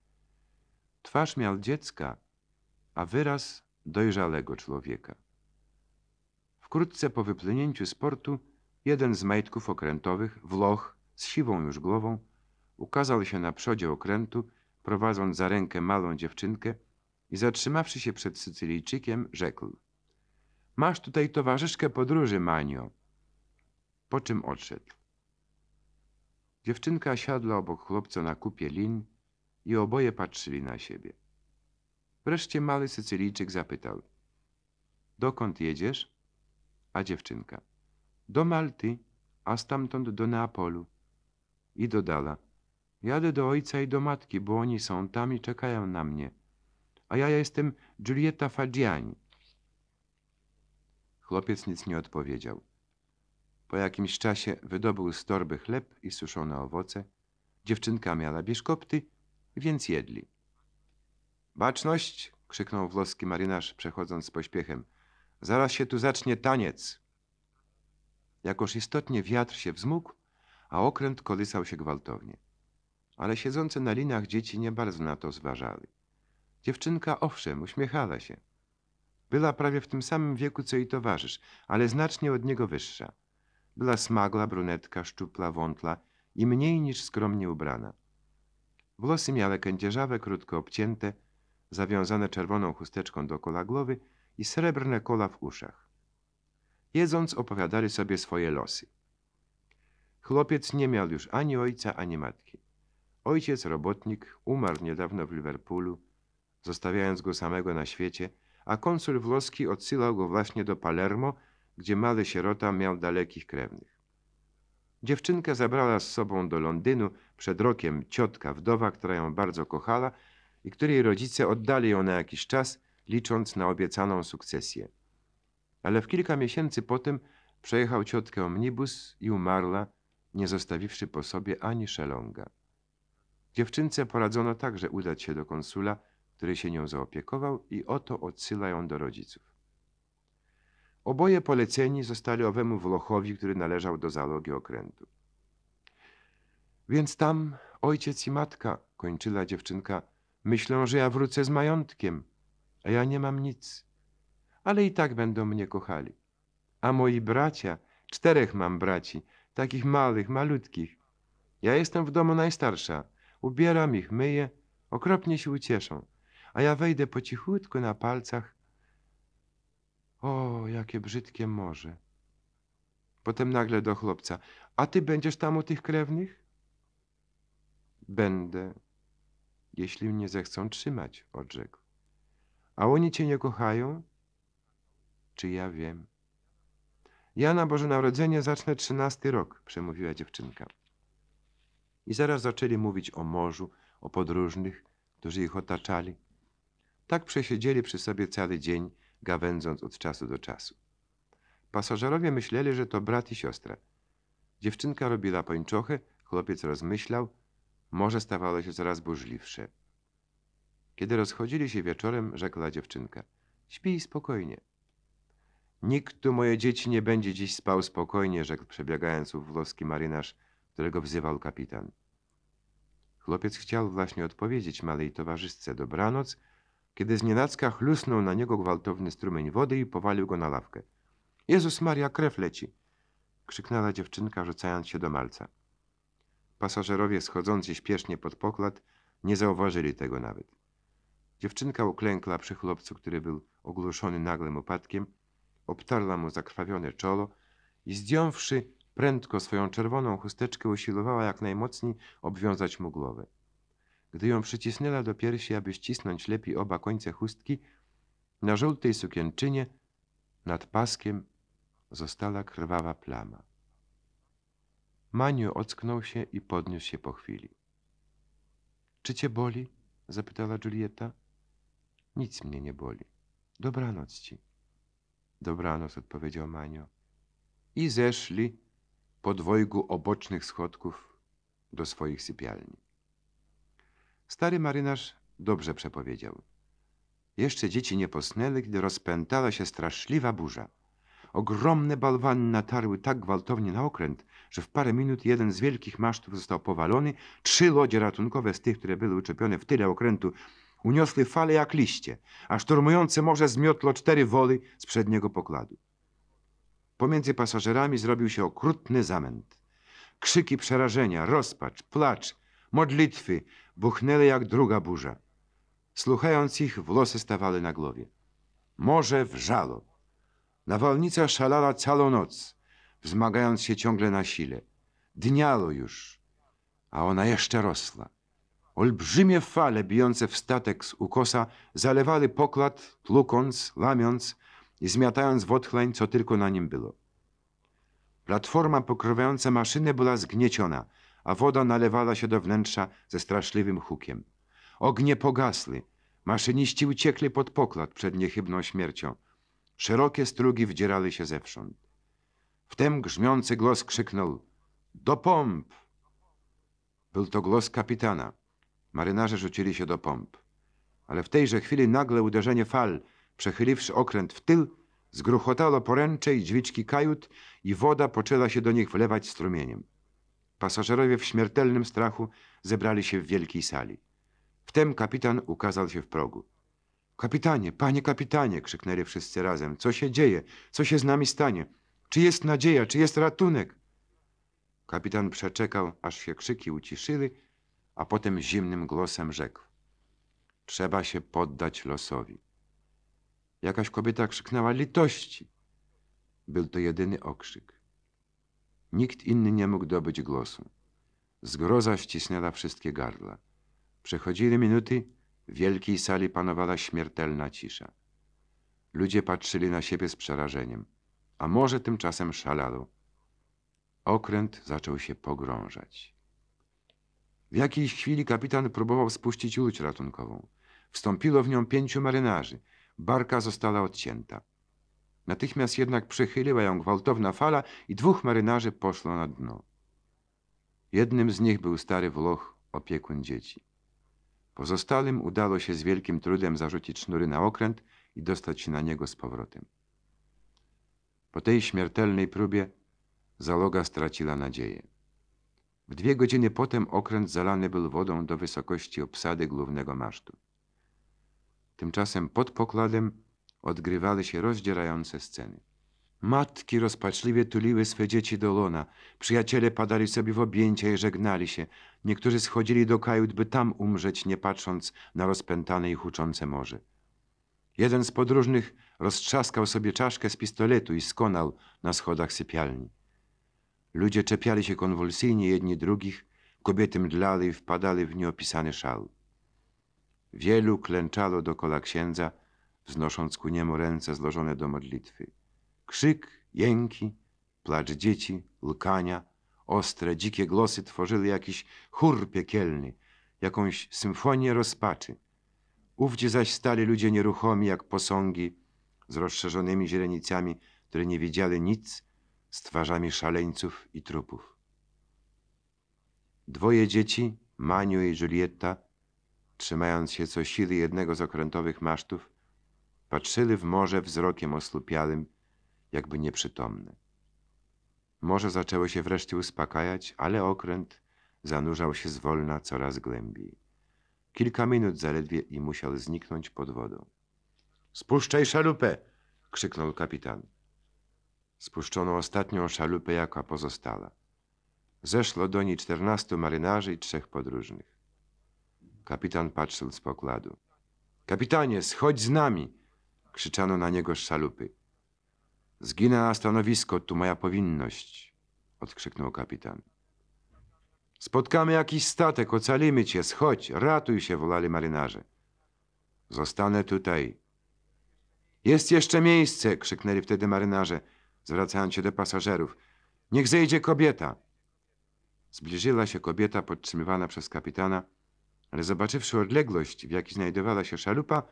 Twarz miał dziecka, a wyraz dojrzalego człowieka. Wkrótce po wyplenięciu z portu jeden z majtków okrętowych, Włoch, z siwą już głową, ukazał się na przodzie okrętu, prowadząc za rękę małą dziewczynkę i zatrzymawszy się przed Sycylijczykiem, rzekł – Masz tutaj towarzyszkę podróży, Manio. Po czym odszedł. Dziewczynka siadła obok chłopca na kupie lin i oboje patrzyli na siebie. Wreszcie mały Sycylijczyk zapytał – Dokąd jedziesz? A dziewczynka – Do Malty, a stamtąd do Neapolu. I dodała. Jadę do ojca i do matki, bo oni są tam i czekają na mnie. A ja jestem Giulietta Fagiani. Chłopiec nic nie odpowiedział. Po jakimś czasie wydobył z torby chleb i suszone owoce. Dziewczynka miała bieszkopty, więc jedli. Baczność! krzyknął włoski marynarz, przechodząc z pośpiechem. Zaraz się tu zacznie taniec. Jakoż istotnie wiatr się wzmógł, a okręt kolysał się gwałtownie ale siedzące na linach dzieci nie bardzo na to zważały. Dziewczynka owszem, uśmiechała się. Była prawie w tym samym wieku, co jej towarzysz, ale znacznie od niego wyższa. Była smagła, brunetka, szczupla, wątla i mniej niż skromnie ubrana. Włosy miała kędzierzawe, krótko obcięte, zawiązane czerwoną chusteczką dookoła głowy i srebrne kola w uszach. Jedząc opowiadali sobie swoje losy. Chłopiec nie miał już ani ojca, ani matki. Ojciec robotnik umarł niedawno w Liverpoolu, zostawiając go samego na świecie, a konsul włoski odsyłał go właśnie do Palermo, gdzie mały sierota miał dalekich krewnych. Dziewczynkę zabrała z sobą do Londynu przed rokiem ciotka, wdowa, która ją bardzo kochała i której rodzice oddali ją na jakiś czas, licząc na obiecaną sukcesję. Ale w kilka miesięcy potem przejechał ciotkę omnibus i umarła, nie zostawiwszy po sobie ani szelonga. Dziewczynce poradzono także udać się do konsula, który się nią zaopiekował i oto odsyła ją do rodziców. Oboje poleceni zostali owemu Włochowi, który należał do zalogi okrętu. Więc tam ojciec i matka, kończyła dziewczynka, myślą, że ja wrócę z majątkiem, a ja nie mam nic. Ale i tak będą mnie kochali. A moi bracia, czterech mam braci, takich małych, malutkich. Ja jestem w domu najstarsza ubieram ich, myję, okropnie się ucieszą, a ja wejdę po cichutku na palcach. O, jakie brzydkie morze. Potem nagle do chłopca, a ty będziesz tam u tych krewnych? Będę, jeśli mnie zechcą trzymać, odrzekł. A oni cię nie kochają? Czy ja wiem? Ja na Boże Narodzenie zacznę trzynasty rok, przemówiła dziewczynka i zaraz zaczęli mówić o morzu, o podróżnych, którzy ich otaczali. Tak przesiedzieli przy sobie cały dzień, gawędząc od czasu do czasu. Pasażerowie myśleli, że to brat i siostra. Dziewczynka robiła pończochę, chłopiec rozmyślał, morze stawało się coraz burzliwsze. Kiedy rozchodzili się wieczorem, rzekła dziewczynka: Śpij spokojnie. Nikt tu moje dzieci nie będzie dziś spał spokojnie, rzekł przebiegając włoski marynarz którego wzywał kapitan. Chłopiec chciał właśnie odpowiedzieć malej towarzyszce dobranoc, kiedy z nienacka chlusnął na niego gwałtowny strumień wody i powalił go na lawkę. Jezus Maria, krew leci! krzyknęła dziewczynka, rzucając się do malca. Pasażerowie schodzący śpiesznie pod pokład nie zauważyli tego nawet. Dziewczynka uklękła przy chłopcu, który był ogłuszony nagłym upadkiem, obtarła mu zakrwawione czolo i zdjąwszy Prędko swoją czerwoną chusteczkę usiłowała jak najmocniej obwiązać mu głowę. Gdy ją przycisnęła do piersi, aby ścisnąć lepiej oba końce chustki, na żółtej sukienczynie nad paskiem została krwawa plama. Maniu ocknął się i podniósł się po chwili. Czy cię boli? zapytała Julieta. Nic mnie nie boli. Dobranoc ci. Dobranoc, odpowiedział Manio. I zeszli po dwojgu obocznych schodków do swoich sypialni. Stary marynarz dobrze przepowiedział. Jeszcze dzieci nie posnęły, gdy rozpętała się straszliwa burza. Ogromne balwany natarły tak gwałtownie na okręt, że w parę minut jeden z wielkich masztów został powalony, trzy lodzie ratunkowe z tych, które były uczepione w tyle okrętu, uniosły fale jak liście, a szturmujące morze zmiotło cztery woly z przedniego pokładu. Pomiędzy pasażerami zrobił się okrutny zamęt. Krzyki przerażenia, rozpacz, płacz, modlitwy buchnęły jak druga burza. Słuchając ich, włosy stawały na głowie. Morze wrzalo. Nawalnica szalała całą noc, wzmagając się ciągle na sile. Dniało już, a ona jeszcze rosła. Olbrzymie fale bijące w statek z ukosa zalewały pokład, tlukąc, lamiąc, zmiatając w co tylko na nim było. Platforma pokrywająca maszynę była zgnieciona, a woda nalewała się do wnętrza ze straszliwym hukiem. Ognie pogasły. Maszyniści uciekli pod pokład przed niechybną śmiercią. Szerokie strugi wdzierali się zewsząd. Wtem grzmiący głos krzyknął – do pomp! Był to głos kapitana. Marynarze rzucili się do pomp. Ale w tejże chwili nagle uderzenie fal – Przechyliwszy okręt w tył, zgruchotało poręcze i drzwiczki kajut i woda poczęła się do nich wlewać strumieniem. Pasażerowie w śmiertelnym strachu zebrali się w wielkiej sali. Wtem kapitan ukazał się w progu. Kapitanie, panie kapitanie, krzyknęli wszyscy razem. Co się dzieje? Co się z nami stanie? Czy jest nadzieja? Czy jest ratunek? Kapitan przeczekał, aż się krzyki uciszyły, a potem zimnym głosem rzekł. Trzeba się poddać losowi. Jakaś kobieta krzyknęła litości. Był to jedyny okrzyk. Nikt inny nie mógł dobyć głosu. Zgroza ścisnęła wszystkie gardła. Przechodziły minuty, w wielkiej sali panowała śmiertelna cisza. Ludzie patrzyli na siebie z przerażeniem, a może tymczasem szalali. Okręt zaczął się pogrążać. W jakiejś chwili kapitan próbował spuścić łódź ratunkową. Wstąpiło w nią pięciu marynarzy – Barka została odcięta. Natychmiast jednak przechyliła ją gwałtowna fala i dwóch marynarzy poszło na dno. Jednym z nich był stary Włoch, opiekun dzieci. Pozostalym udało się z wielkim trudem zarzucić sznury na okręt i dostać się na niego z powrotem. Po tej śmiertelnej próbie załoga straciła nadzieję. W dwie godziny potem okręt zalany był wodą do wysokości obsady głównego masztu. Tymczasem pod pokładem odgrywały się rozdzierające sceny. Matki rozpaczliwie tuliły swe dzieci do lona. Przyjaciele padali sobie w objęcia i żegnali się. Niektórzy schodzili do kajut, by tam umrzeć, nie patrząc na rozpętane i huczące morze. Jeden z podróżnych roztrzaskał sobie czaszkę z pistoletu i skonał na schodach sypialni. Ludzie czepiali się konwulsyjnie jedni drugich, kobiety mdlali i wpadały w nieopisany szał. Wielu klęczało dokola księdza, wznosząc ku niemu ręce złożone do modlitwy. Krzyk, jęki, placz dzieci, lkania, ostre, dzikie głosy tworzyły jakiś chór piekielny, jakąś symfonię rozpaczy. Ówdzie zaś stali ludzie nieruchomi jak posągi, z rozszerzonymi źrenicami, które nie widziały nic, z twarzami szaleńców i trupów. Dwoje dzieci, Maniu i Julietta, trzymając się co siły jednego z okrętowych masztów, patrzyli w morze wzrokiem osłupiałym, jakby nieprzytomne. Morze zaczęło się wreszcie uspokajać, ale okręt zanurzał się zwolna coraz głębiej. Kilka minut zaledwie i musiał zniknąć pod wodą. Spuszczaj szalupę! krzyknął kapitan. Spuszczono ostatnią szalupę, jaka pozostała. Zeszło do niej czternastu marynarzy i trzech podróżnych. Kapitan patrzył z pokładu. Kapitanie, schodź z nami! Krzyczano na niego z szalupy. Zginę na stanowisko, tu moja powinność, odkrzyknął kapitan. Spotkamy jakiś statek, ocalimy cię, schodź, ratuj się, wolali marynarze. Zostanę tutaj. Jest jeszcze miejsce, krzyknęli wtedy marynarze, zwracając się do pasażerów. Niech zejdzie kobieta. Zbliżyła się kobieta podtrzymywana przez kapitana, ale zobaczywszy odległość, w jakiej znajdowała się szalupa,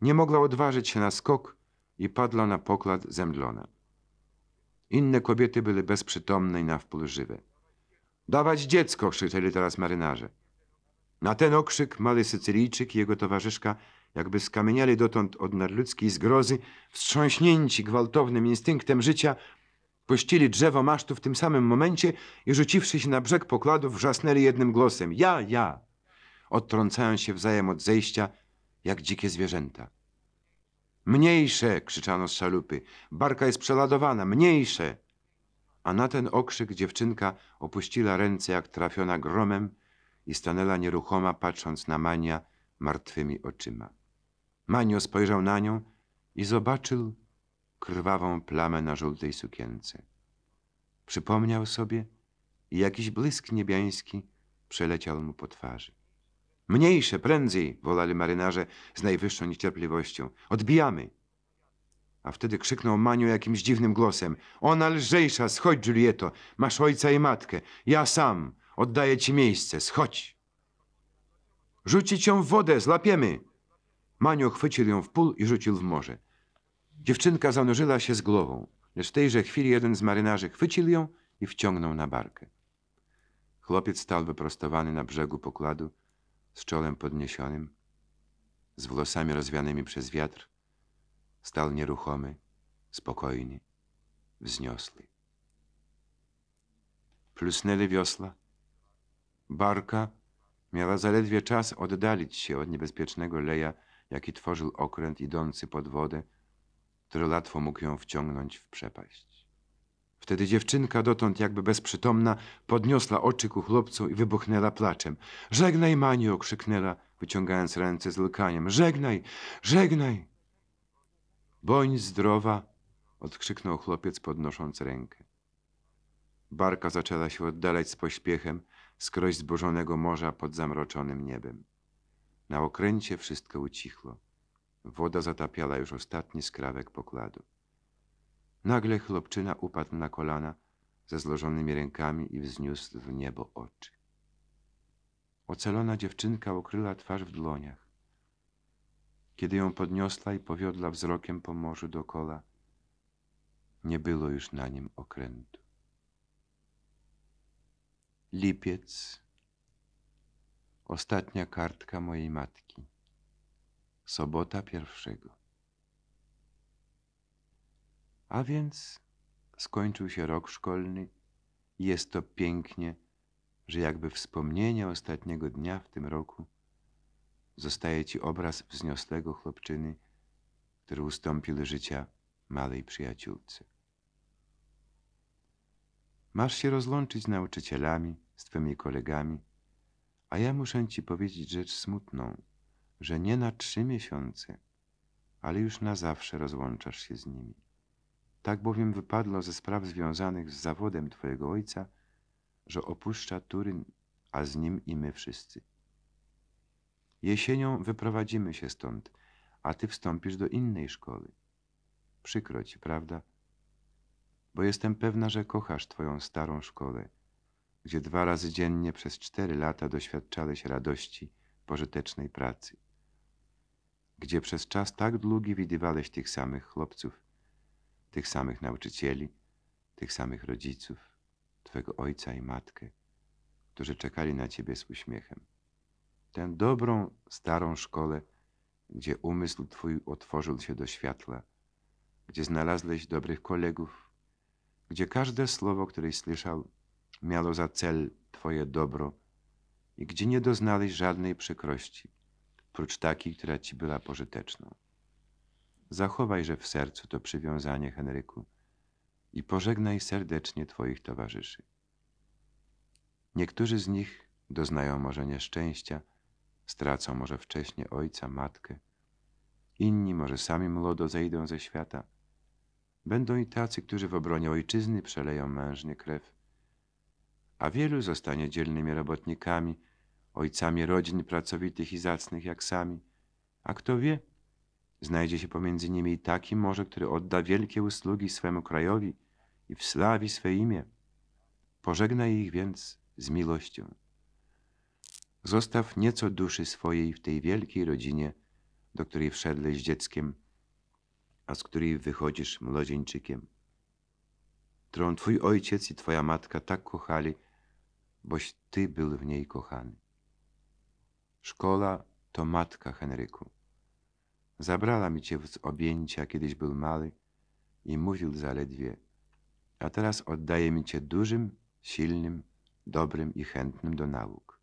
nie mogła odważyć się na skok i padła na pokład zemdlona. Inne kobiety były bezprzytomne i wpół żywe. Dawać dziecko! krzyczeli teraz marynarze. Na ten okrzyk mały Sycylijczyk i jego towarzyszka, jakby skamieniali dotąd od nadludzkiej zgrozy, wstrząśnięci gwałtownym instynktem życia, Puścili drzewo masztu w tym samym momencie i rzuciwszy się na brzeg pokładu, wrzasnęli jednym głosem: Ja, ja! odtrącają się wzajem od zejścia, jak dzikie zwierzęta. Mniejsze! krzyczano z szalupy. Barka jest przeladowana, mniejsze! A na ten okrzyk dziewczynka opuściła ręce jak trafiona gromem i stanęła nieruchoma, patrząc na Mania martwymi oczyma. Manio spojrzał na nią i zobaczył krwawą plamę na żółtej sukience. Przypomniał sobie i jakiś błysk niebiański przeleciał mu po twarzy. Mniejsze, prędzej, wolali marynarze z najwyższą niecierpliwością. Odbijamy. A wtedy krzyknął Maniu jakimś dziwnym głosem. Ona lżejsza, schodź, Julieto. Masz ojca i matkę. Ja sam. Oddaję ci miejsce. Schodź. Rzucić ją w wodę, złapiemy. Maniu chwycił ją w pól i rzucił w morze. Dziewczynka zanurzyła się z głową, lecz w tejże chwili jeden z marynarzy chwycił ją i wciągnął na barkę. Chłopiec stał wyprostowany na brzegu pokładu, z czołem podniesionym, z włosami rozwianymi przez wiatr, stał nieruchomy, spokojny, wzniosły. Plusnęli wiosła. Barka miała zaledwie czas oddalić się od niebezpiecznego leja, jaki tworzył okręt idący pod wodę, który łatwo mógł ją wciągnąć w przepaść. Wtedy dziewczynka, dotąd jakby bezprzytomna, podniosła oczy ku chłopcu i wybuchnęła placzem. Żegnaj, Maniu! krzyknęła, wyciągając ręce z lkaniem. Żegnaj! Żegnaj! Bądź zdrowa! odkrzyknął chłopiec, podnosząc rękę. Barka zaczęła się oddalać z pośpiechem, skroś zburzonego morza pod zamroczonym niebem. Na okręcie wszystko ucichło. Woda zatapiała już ostatni skrawek pokładu. Nagle chłopczyna upadł na kolana ze złożonymi rękami i wzniósł w niebo oczy. Ocalona dziewczynka ukryła twarz w dłoniach. Kiedy ją podniosła i powiodła wzrokiem po morzu kola, nie było już na nim okrętu. Lipiec. Ostatnia kartka mojej matki. Sobota pierwszego. A więc skończył się rok szkolny i jest to pięknie, że jakby wspomnienie ostatniego dnia w tym roku zostaje ci obraz wzniosłego chłopczyny, który ustąpił życia małej przyjaciółce. Masz się rozłączyć z nauczycielami, z twymi kolegami, a ja muszę ci powiedzieć rzecz smutną, że nie na trzy miesiące, ale już na zawsze rozłączasz się z nimi. Tak bowiem wypadło ze spraw związanych z zawodem Twojego Ojca, że opuszcza Turyn, a z nim i my wszyscy. Jesienią wyprowadzimy się stąd, a Ty wstąpisz do innej szkoły. Przykro Ci, prawda? Bo jestem pewna, że kochasz Twoją starą szkołę, gdzie dwa razy dziennie przez cztery lata doświadczałeś radości pożytecznej pracy, gdzie przez czas tak długi widywałeś tych samych chłopców, tych samych nauczycieli, tych samych rodziców, twego ojca i matkę, którzy czekali na ciebie z uśmiechem. Tę dobrą, starą szkołę, gdzie umysł twój otworzył się do światła, gdzie znalazłeś dobrych kolegów, gdzie każde słowo, które słyszał, miało za cel twoje dobro i gdzie nie doznaleś żadnej przykrości, prócz takiej, która ci była pożyteczną. Zachowajże w sercu to przywiązanie, Henryku, i pożegnaj serdecznie Twoich towarzyszy. Niektórzy z nich doznają może nieszczęścia, stracą może wcześnie ojca, matkę, inni może sami młodo zejdą ze świata. Będą i tacy, którzy w obronie ojczyzny przeleją mężnie krew, a wielu zostanie dzielnymi robotnikami, ojcami rodzin pracowitych i zacnych jak sami, a kto wie, Znajdzie się pomiędzy nimi taki może, który odda wielkie usługi swemu krajowi i wsławi swe imię. Pożegnaj ich więc z miłością. Zostaw nieco duszy swojej w tej wielkiej rodzinie, do której wszedłeś dzieckiem, a z której wychodzisz młodzieńczykiem, którą twój ojciec i twoja matka tak kochali, boś ty był w niej kochany. Szkola to matka Henryku. Zabrała mi cię z objęcia, kiedyś był mały i mówił zaledwie, a teraz oddaję mi cię dużym, silnym, dobrym i chętnym do nauk.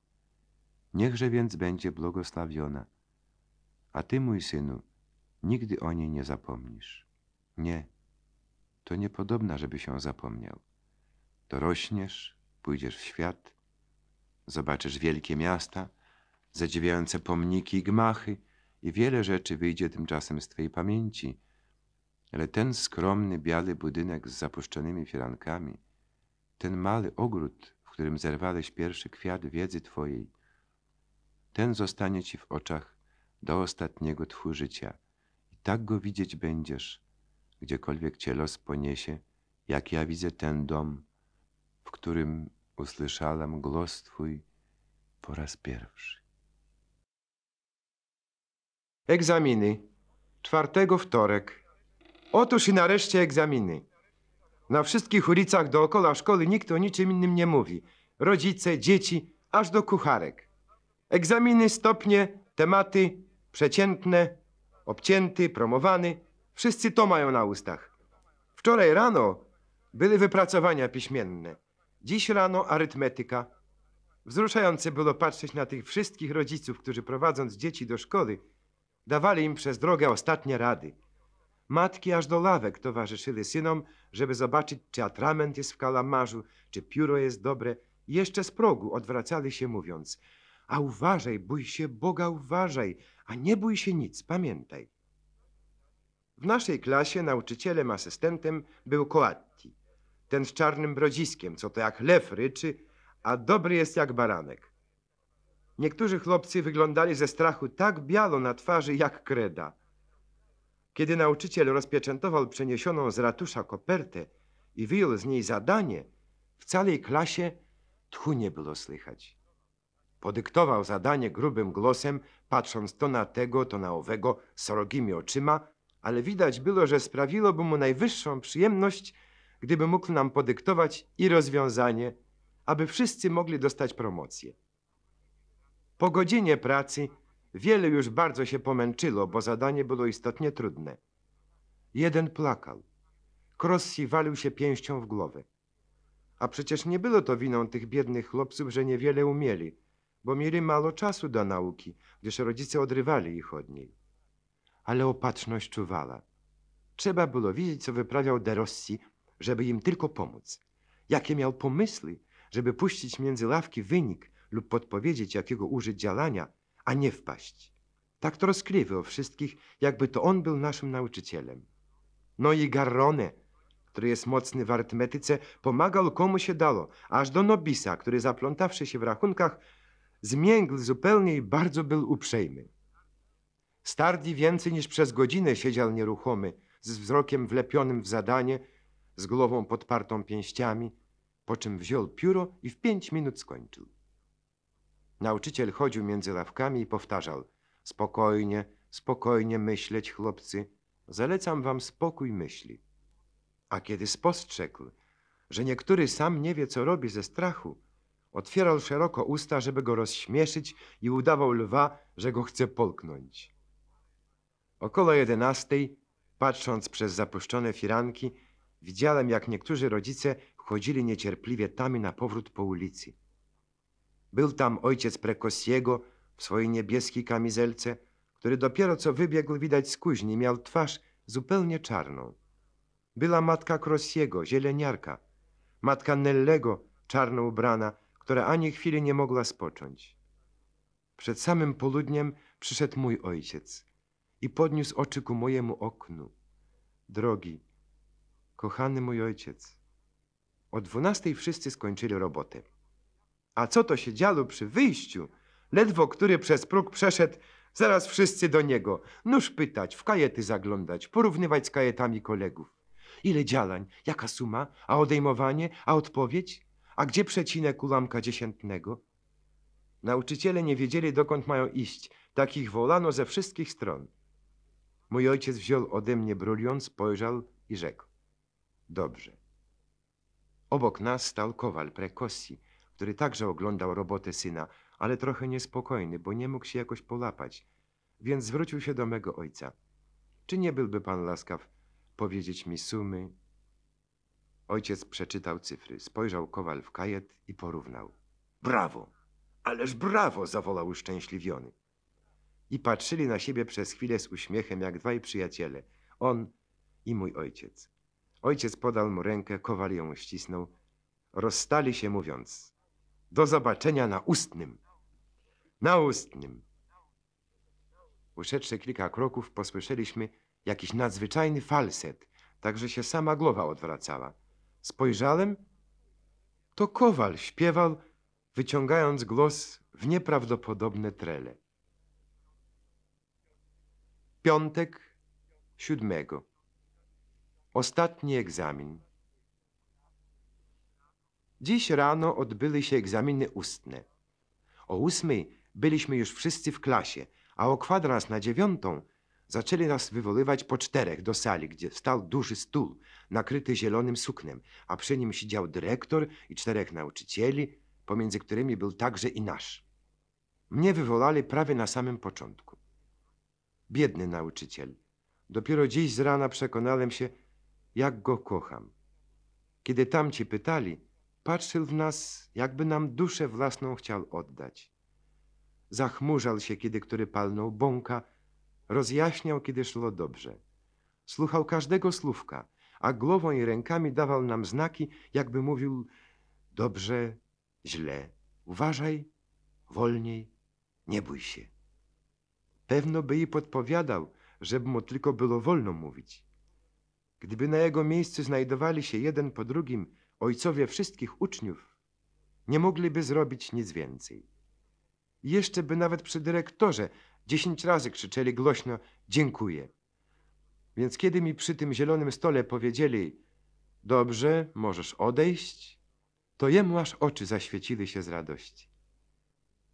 Niechże więc będzie błogosławiona, a ty, mój synu, nigdy o niej nie zapomnisz. Nie, to niepodobna, żeby się zapomniał. Dorośniesz, pójdziesz w świat, zobaczysz wielkie miasta, zadziwiające pomniki i gmachy, i wiele rzeczy wyjdzie tymczasem z Twojej pamięci. Ale ten skromny, biały budynek z zapuszczonymi firankami, ten mały ogród, w którym zerwałeś pierwszy kwiat wiedzy Twojej, ten zostanie Ci w oczach do ostatniego Twu życia. I tak go widzieć będziesz, gdziekolwiek Cię los poniesie, jak ja widzę ten dom, w którym usłyszałam głos Twój po raz pierwszy. Egzaminy. Czwartego wtorek. Otóż i nareszcie egzaminy. Na wszystkich ulicach dookoła szkoły nikt o niczym innym nie mówi. Rodzice, dzieci, aż do kucharek. Egzaminy, stopnie, tematy, przeciętne, obcięty, promowany. Wszyscy to mają na ustach. Wczoraj rano były wypracowania piśmienne. Dziś rano arytmetyka. Wzruszające było patrzeć na tych wszystkich rodziców, którzy prowadząc dzieci do szkoły, Dawali im przez drogę ostatnie rady. Matki aż do lawek towarzyszyły synom, żeby zobaczyć, czy atrament jest w kalamarzu, czy pióro jest dobre. Jeszcze z progu odwracali się mówiąc a uważaj, bój się Boga, uważaj, a nie bój się nic, pamiętaj. W naszej klasie nauczycielem, asystentem był Koatti, ten z czarnym brodziskiem, co to jak lew ryczy, a dobry jest jak baranek. Niektórzy chłopcy wyglądali ze strachu tak biało na twarzy jak kreda. Kiedy nauczyciel rozpieczętował przeniesioną z ratusza kopertę i wyjął z niej zadanie, w całej klasie tchu nie było słychać. Podyktował zadanie grubym głosem, patrząc to na tego, to na owego, srogimi oczyma, ale widać było, że sprawiłoby mu najwyższą przyjemność, gdyby mógł nam podyktować i rozwiązanie, aby wszyscy mogli dostać promocję. Po godzinie pracy wiele już bardzo się pomęczyło, bo zadanie było istotnie trudne. Jeden plakał. Krossi walił się pięścią w głowę. A przecież nie było to winą tych biednych chłopców, że niewiele umieli, bo mieli mało czasu do nauki, gdyż rodzice odrywali ich od niej. Ale opatrzność czuwała. Trzeba było widzieć, co wyprawiał Derossi, żeby im tylko pomóc. Jakie miał pomysły, żeby puścić między ławki wynik, lub podpowiedzieć, jakiego użyć działania, a nie wpaść. Tak to rozkrywy o wszystkich, jakby to on był naszym nauczycielem. No i Garrone, który jest mocny w artymetyce, pomagał komu się dało, aż do Nobisa, który zaplątawszy się w rachunkach, zmiękł zupełnie i bardzo był uprzejmy. Stardi więcej niż przez godzinę siedział nieruchomy, z wzrokiem wlepionym w zadanie, z głową podpartą pięściami, po czym wziął pióro i w pięć minut skończył. Nauczyciel chodził między ławkami i powtarzał: Spokojnie, spokojnie myśleć, chłopcy. Zalecam wam spokój myśli. A kiedy spostrzegł, że niektóry sam nie wie, co robi ze strachu, otwierał szeroko usta, żeby go rozśmieszyć i udawał lwa, że go chce polknąć. Około jedenastej, patrząc przez zapuszczone firanki, widziałem, jak niektórzy rodzice chodzili niecierpliwie i na powrót po ulicy. Był tam ojciec Prekosiego w swojej niebieskiej kamizelce, który dopiero co wybiegł widać z kuźni, miał twarz zupełnie czarną. Była matka Krosiego, zieleniarka, matka Nellego, czarno ubrana, która ani chwili nie mogła spocząć. Przed samym południem przyszedł mój ojciec i podniósł oczy ku mojemu oknu. Drogi, kochany mój ojciec, o dwunastej wszyscy skończyli robotę. A co to się działo przy wyjściu? Ledwo który przez próg przeszedł, zaraz wszyscy do niego. Nóż pytać, w kajety zaglądać, porównywać z kajetami kolegów. Ile działań, jaka suma, a odejmowanie, a odpowiedź? A gdzie przecinek ułamka dziesiętnego? Nauczyciele nie wiedzieli, dokąd mają iść. Takich wolano ze wszystkich stron. Mój ojciec wziął ode mnie brulion, spojrzał i rzekł. Dobrze. Obok nas stał kowal prekosi który także oglądał robotę syna, ale trochę niespokojny, bo nie mógł się jakoś polapać, więc zwrócił się do mego ojca. Czy nie byłby pan laskaw powiedzieć mi sumy? Ojciec przeczytał cyfry, spojrzał kowal w kajet i porównał. Brawo! Ależ brawo! zawołał uszczęśliwiony. I patrzyli na siebie przez chwilę z uśmiechem, jak dwaj przyjaciele. On i mój ojciec. Ojciec podał mu rękę, kowal ją ścisnął. Rozstali się mówiąc – do zobaczenia na ustnym. Na ustnym. Uszedłszy kilka kroków, posłyszeliśmy jakiś nadzwyczajny falset, tak że się sama głowa odwracała. Spojrzałem, to kowal śpiewał, wyciągając głos w nieprawdopodobne trele. Piątek siódmego. Ostatni egzamin. Dziś rano odbyły się egzaminy ustne. O ósmej byliśmy już wszyscy w klasie, a o kwadrans na dziewiątą zaczęli nas wywoływać po czterech do sali, gdzie stał duży stół nakryty zielonym suknem, a przy nim siedział dyrektor i czterech nauczycieli, pomiędzy którymi był także i nasz. Mnie wywołali prawie na samym początku. Biedny nauczyciel. Dopiero dziś z rana przekonałem się, jak go kocham. Kiedy tamci pytali, patrzył w nas, jakby nam duszę własną chciał oddać. Zachmurzał się, kiedy który palnął bąka, rozjaśniał, kiedy szło dobrze. Słuchał każdego słówka, a głową i rękami dawał nam znaki, jakby mówił dobrze, źle, uważaj, wolniej, nie bój się. Pewno by jej podpowiadał, żeby mu tylko było wolno mówić. Gdyby na jego miejscu znajdowali się jeden po drugim ojcowie wszystkich uczniów nie mogliby zrobić nic więcej. I jeszcze by nawet przy dyrektorze dziesięć razy krzyczeli głośno dziękuję. Więc kiedy mi przy tym zielonym stole powiedzieli dobrze, możesz odejść, to jemu aż oczy zaświeciły się z radości.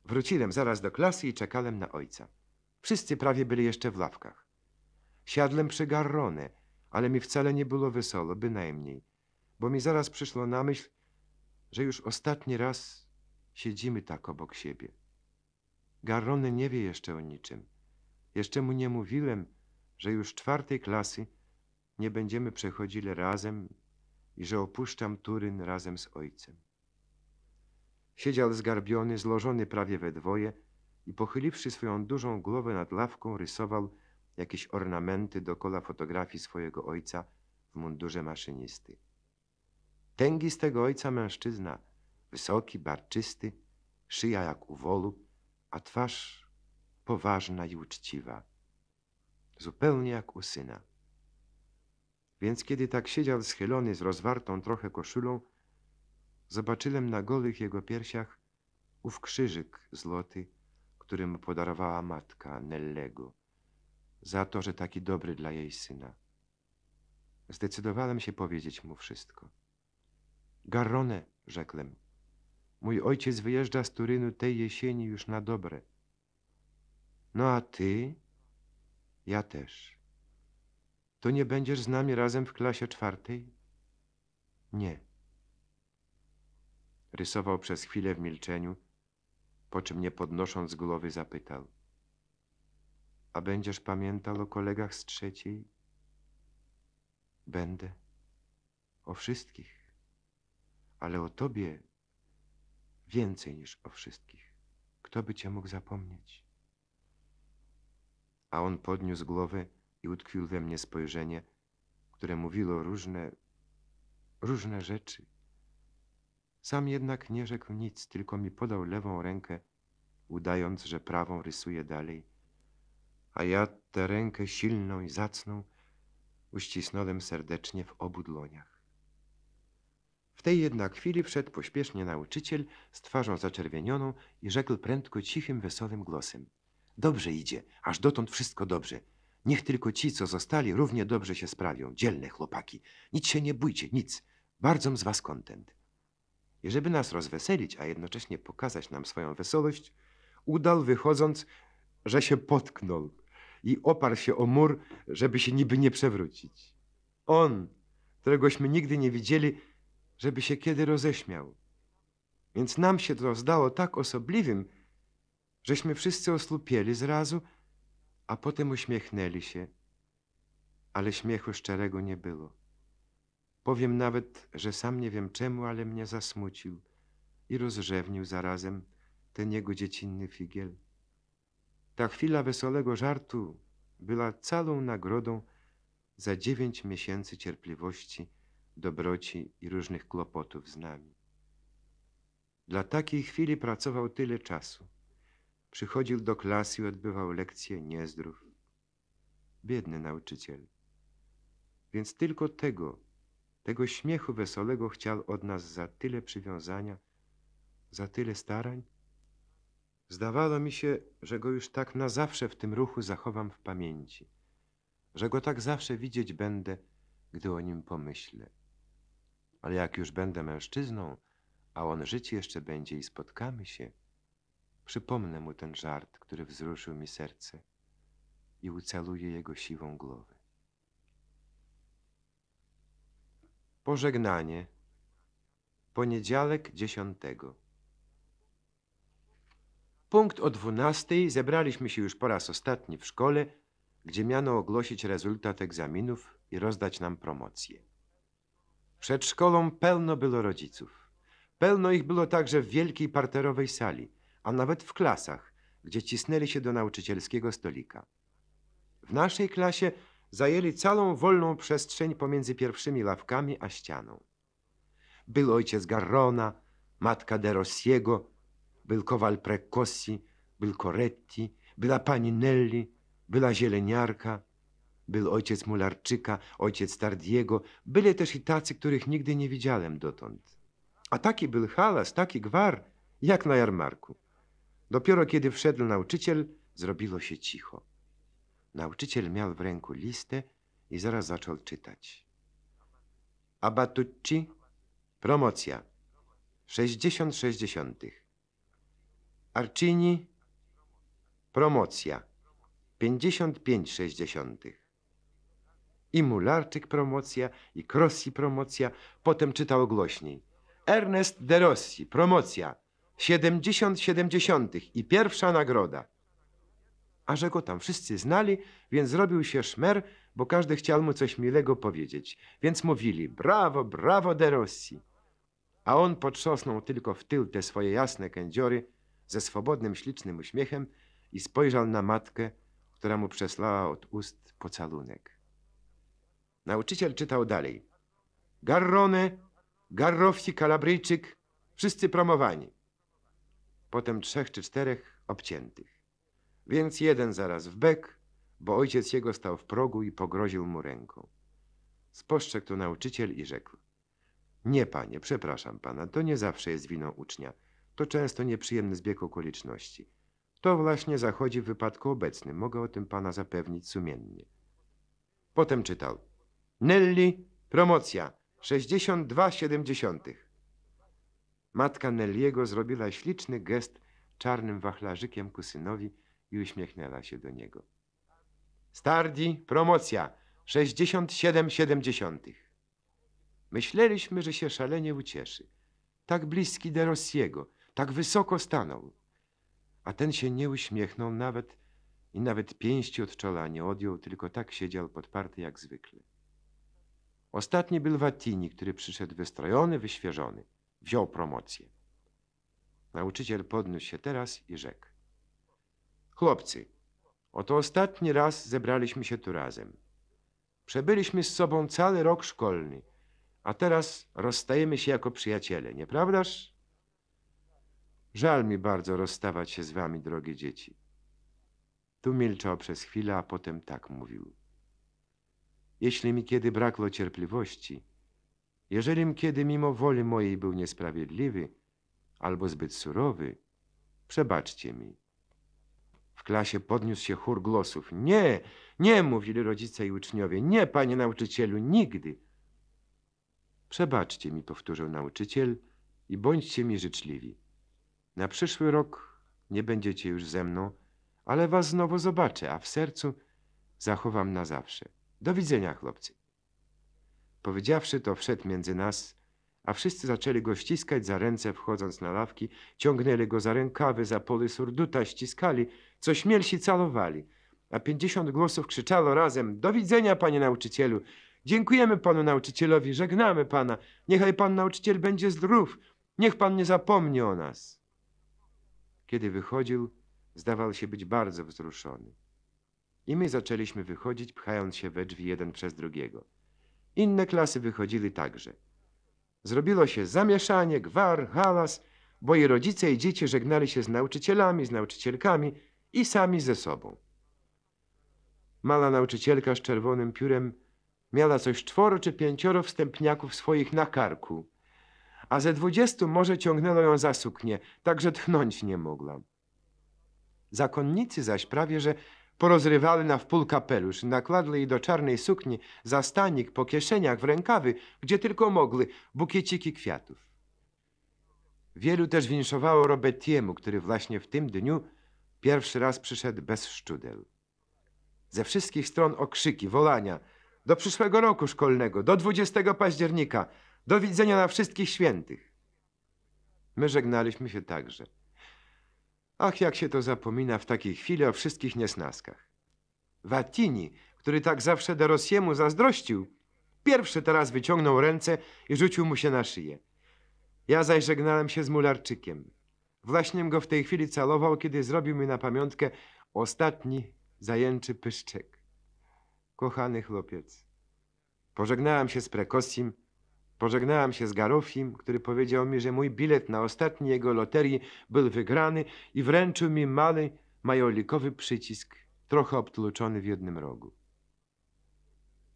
Wróciłem zaraz do klasy i czekałem na ojca. Wszyscy prawie byli jeszcze w ławkach. Siadłem przy garronie, ale mi wcale nie było wesoło, bynajmniej bo mi zaraz przyszło na myśl, że już ostatni raz siedzimy tak obok siebie. Garrony nie wie jeszcze o niczym. Jeszcze mu nie mówiłem, że już czwartej klasy nie będziemy przechodzili razem i że opuszczam Turyn razem z ojcem. Siedział zgarbiony, złożony prawie we dwoje i pochyliwszy swoją dużą głowę nad lawką rysował jakieś ornamenty kola fotografii swojego ojca w mundurze maszynisty tego ojca mężczyzna, wysoki, barczysty, szyja jak u wolu, a twarz poważna i uczciwa, zupełnie jak u syna. Więc kiedy tak siedział schylony z rozwartą trochę koszulą, zobaczyłem na gołych jego piersiach ów krzyżyk złoty, który mu podarowała matka Nellego, za to, że taki dobry dla jej syna. Zdecydowałem się powiedzieć mu wszystko. Garrone, rzekłem. Mój ojciec wyjeżdża z Turynu tej jesieni już na dobre. No a ty? Ja też. To nie będziesz z nami razem w klasie czwartej? Nie. Rysował przez chwilę w milczeniu, po czym nie podnosząc głowy zapytał. A będziesz pamiętał o kolegach z trzeciej? Będę. O wszystkich ale o tobie więcej niż o wszystkich. Kto by cię mógł zapomnieć? A on podniósł głowę i utkwił we mnie spojrzenie, które mówiło różne, różne rzeczy. Sam jednak nie rzekł nic, tylko mi podał lewą rękę, udając, że prawą rysuje dalej. A ja tę rękę silną i zacną uścisnąłem serdecznie w obu dłoniach. W tej jednak chwili wszedł pośpiesznie nauczyciel z twarzą zaczerwienioną i rzekł prędko cichym, wesołym głosem. Dobrze idzie, aż dotąd wszystko dobrze. Niech tylko ci, co zostali, równie dobrze się sprawią, dzielne chłopaki. Nic się nie bójcie, nic. Bardzo z was kontent. I żeby nas rozweselić, a jednocześnie pokazać nam swoją wesołość, udał wychodząc, że się potknął i oparł się o mur, żeby się niby nie przewrócić. On, któregośmy nigdy nie widzieli, żeby się kiedy roześmiał. Więc nam się to zdało tak osobliwym, żeśmy wszyscy osłupieli zrazu, a potem uśmiechnęli się. Ale śmiechu szczerego nie było. Powiem nawet, że sam nie wiem czemu, ale mnie zasmucił i rozrzewnił zarazem ten jego dziecinny figiel. Ta chwila wesołego żartu była całą nagrodą za dziewięć miesięcy cierpliwości dobroci i różnych kłopotów z nami. Dla takiej chwili pracował tyle czasu. Przychodził do klasy i odbywał lekcje niezdrów. Biedny nauczyciel. Więc tylko tego, tego śmiechu wesołego chciał od nas za tyle przywiązania, za tyle starań. Zdawało mi się, że go już tak na zawsze w tym ruchu zachowam w pamięci, że go tak zawsze widzieć będę, gdy o nim pomyślę. Ale jak już będę mężczyzną, a on żyć jeszcze będzie i spotkamy się, przypomnę mu ten żart, który wzruszył mi serce i ucaluję jego siwą głowę. Pożegnanie. Poniedziałek dziesiątego. Punkt o dwunastej zebraliśmy się już po raz ostatni w szkole, gdzie miano ogłosić rezultat egzaminów i rozdać nam promocje. Przed szkołą pełno było rodziców. Pełno ich było także w wielkiej parterowej sali, a nawet w klasach, gdzie cisnęli się do nauczycielskiego stolika. W naszej klasie zajęli całą wolną przestrzeń pomiędzy pierwszymi ławkami a ścianą. Był ojciec Garrona, matka de Rossiego, był kowal Precossi, był Coretti, była pani Nelli, była zieleniarka, był ojciec Mularczyka, ojciec Tardiego, byli też i tacy, których nigdy nie widziałem dotąd. A taki był halas, taki gwar, jak na jarmarku. Dopiero kiedy wszedł nauczyciel, zrobiło się cicho. Nauczyciel miał w ręku listę i zaraz zaczął czytać. Abatucci, promocja, sześćdziesiąt sześćdziesiątych. Arcini, promocja, pięć sześćdziesiątych. I Mularczyk promocja, i Crossi promocja. Potem czytał głośniej. Ernest de Rossi, promocja. 70 siedemdziesiątych i pierwsza nagroda. A że go tam wszyscy znali, więc zrobił się szmer, bo każdy chciał mu coś milego powiedzieć. Więc mówili, brawo, brawo de Rossi. A on potrząsnął tylko w tył te swoje jasne kędziory ze swobodnym, ślicznym uśmiechem i spojrzał na matkę, która mu przesłała od ust pocalunek. Nauczyciel czytał dalej. Garrone, Garrowsi, Kalabryjczyk, wszyscy promowani. Potem trzech czy czterech obciętych. Więc jeden zaraz w bek, bo ojciec jego stał w progu i pogroził mu ręką. Spostrzegł to nauczyciel i rzekł. Nie, panie, przepraszam pana, to nie zawsze jest winą ucznia. To często nieprzyjemny zbieg okoliczności. To właśnie zachodzi w wypadku obecnym. Mogę o tym pana zapewnić sumiennie. Potem czytał. Nelly, promocja 62,70. Matka Nelliego zrobiła śliczny gest czarnym wachlarzykiem ku synowi i uśmiechnęła się do niego. Stardi, promocja 67,70. Myśleliśmy, że się szalenie ucieszy. Tak bliski de Rossiego, tak wysoko stanął. A ten się nie uśmiechnął nawet i nawet pięści od czola nie odjął, tylko tak siedział podparty jak zwykle. Ostatni był Wattini, który przyszedł wystrojony, wyświeżony. Wziął promocję. Nauczyciel podniósł się teraz i rzekł. Chłopcy, oto ostatni raz zebraliśmy się tu razem. Przebyliśmy z sobą cały rok szkolny, a teraz rozstajemy się jako przyjaciele, nieprawdaż? Żal mi bardzo rozstawać się z wami, drogie dzieci. Tu milczał przez chwilę, a potem tak mówił jeśli mi kiedy brakło cierpliwości, jeżelim kiedy mimo woli mojej był niesprawiedliwy albo zbyt surowy, przebaczcie mi. W klasie podniósł się chór głosów. Nie, nie, mówili rodzice i uczniowie. Nie, panie nauczycielu, nigdy. Przebaczcie mi, powtórzył nauczyciel i bądźcie mi życzliwi. Na przyszły rok nie będziecie już ze mną, ale was znowu zobaczę, a w sercu zachowam na zawsze. Do widzenia, chłopcy. Powiedziawszy to, wszedł między nas, a wszyscy zaczęli go ściskać za ręce, wchodząc na ławki, ciągnęli go za rękawy, za poly surduta, ściskali, co śmielsi calowali, a pięćdziesiąt głosów krzyczało razem: Do widzenia, panie nauczycielu! Dziękujemy panu nauczycielowi, żegnamy pana. Niechaj pan nauczyciel będzie zdrów. Niech pan nie zapomni o nas. Kiedy wychodził, zdawał się być bardzo wzruszony. I my zaczęliśmy wychodzić, pchając się we drzwi jeden przez drugiego. Inne klasy wychodzili także. Zrobiło się zamieszanie, gwar, hałas, bo i rodzice i dzieci żegnali się z nauczycielami, z nauczycielkami i sami ze sobą. Mala nauczycielka z czerwonym piórem miała coś czworo czy pięcioro wstępniaków swoich na karku, a ze dwudziestu może ciągnęło ją za suknię, tak że tchnąć nie mogła. Zakonnicy zaś prawie, że porozrywali na wpół kapelusz, nakładły jej do czarnej sukni, za stanik, po kieszeniach, w rękawy, gdzie tylko mogli bukieciki kwiatów. Wielu też winszowało Robetiemu, który właśnie w tym dniu pierwszy raz przyszedł bez szczudel. Ze wszystkich stron okrzyki, wolania. Do przyszłego roku szkolnego, do 20 października, do widzenia na wszystkich świętych. My żegnaliśmy się także. Ach, jak się to zapomina w takiej chwili o wszystkich niesnaskach. Vatini, który tak zawsze do Rosjemu zazdrościł, pierwszy teraz wyciągnął ręce i rzucił mu się na szyję. Ja zaś żegnałem się z mularczykiem. Właśnie go w tej chwili calował, kiedy zrobił mi na pamiątkę ostatni zajęczy pyszczek. Kochany chłopiec, pożegnałem się z Prekosim, Pożegnałem się z Garofim, który powiedział mi, że mój bilet na ostatni jego loterii był wygrany i wręczył mi mały majolikowy przycisk, trochę obtłuczony w jednym rogu.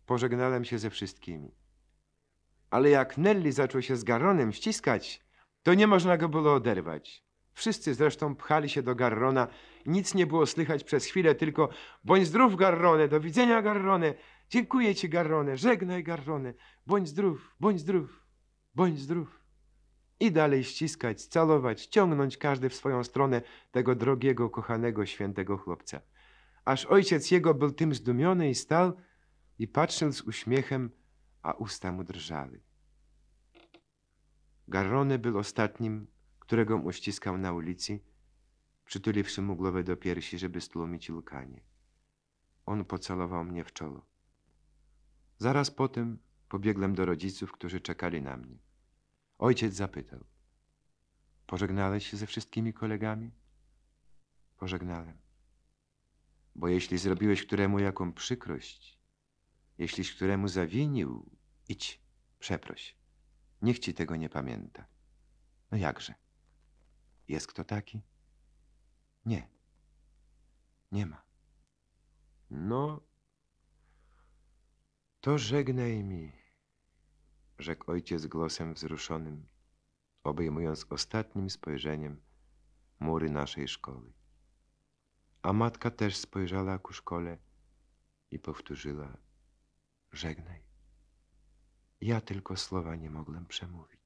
Pożegnałem się ze wszystkimi. Ale jak Nelly zaczął się z Garonem ściskać, to nie można go było oderwać. Wszyscy zresztą pchali się do Garrona. Nic nie było słychać przez chwilę, tylko bądź zdrów, Garrone, do widzenia, Garrone. Dziękuję ci, Garrone, żegnaj, Garrone, bądź zdrów, bądź zdrów, bądź zdrów. I dalej ściskać, calować, ciągnąć każdy w swoją stronę tego drogiego, kochanego, świętego chłopca. Aż ojciec jego był tym zdumiony i stał i patrzył z uśmiechem, a usta mu drżały. Garrone był ostatnim, którego mu ściskał na ulicy, przytuliwszy mu głowę do piersi, żeby stłumić łkanie. On pocałował mnie w czoło. Zaraz potem pobiegłem do rodziców, którzy czekali na mnie. Ojciec zapytał: Pożegnałeś się ze wszystkimi kolegami? Pożegnałem. Bo jeśli zrobiłeś któremu jaką przykrość, jeśliś któremu zawinił, idź, przeproś. Niech ci tego nie pamięta. No jakże? Jest kto taki? Nie. Nie ma. No, to żegnaj mi, rzekł ojciec głosem wzruszonym, obejmując ostatnim spojrzeniem mury naszej szkoły. A matka też spojrzała ku szkole i powtórzyła: Żegnaj. Ja tylko słowa nie mogłem przemówić.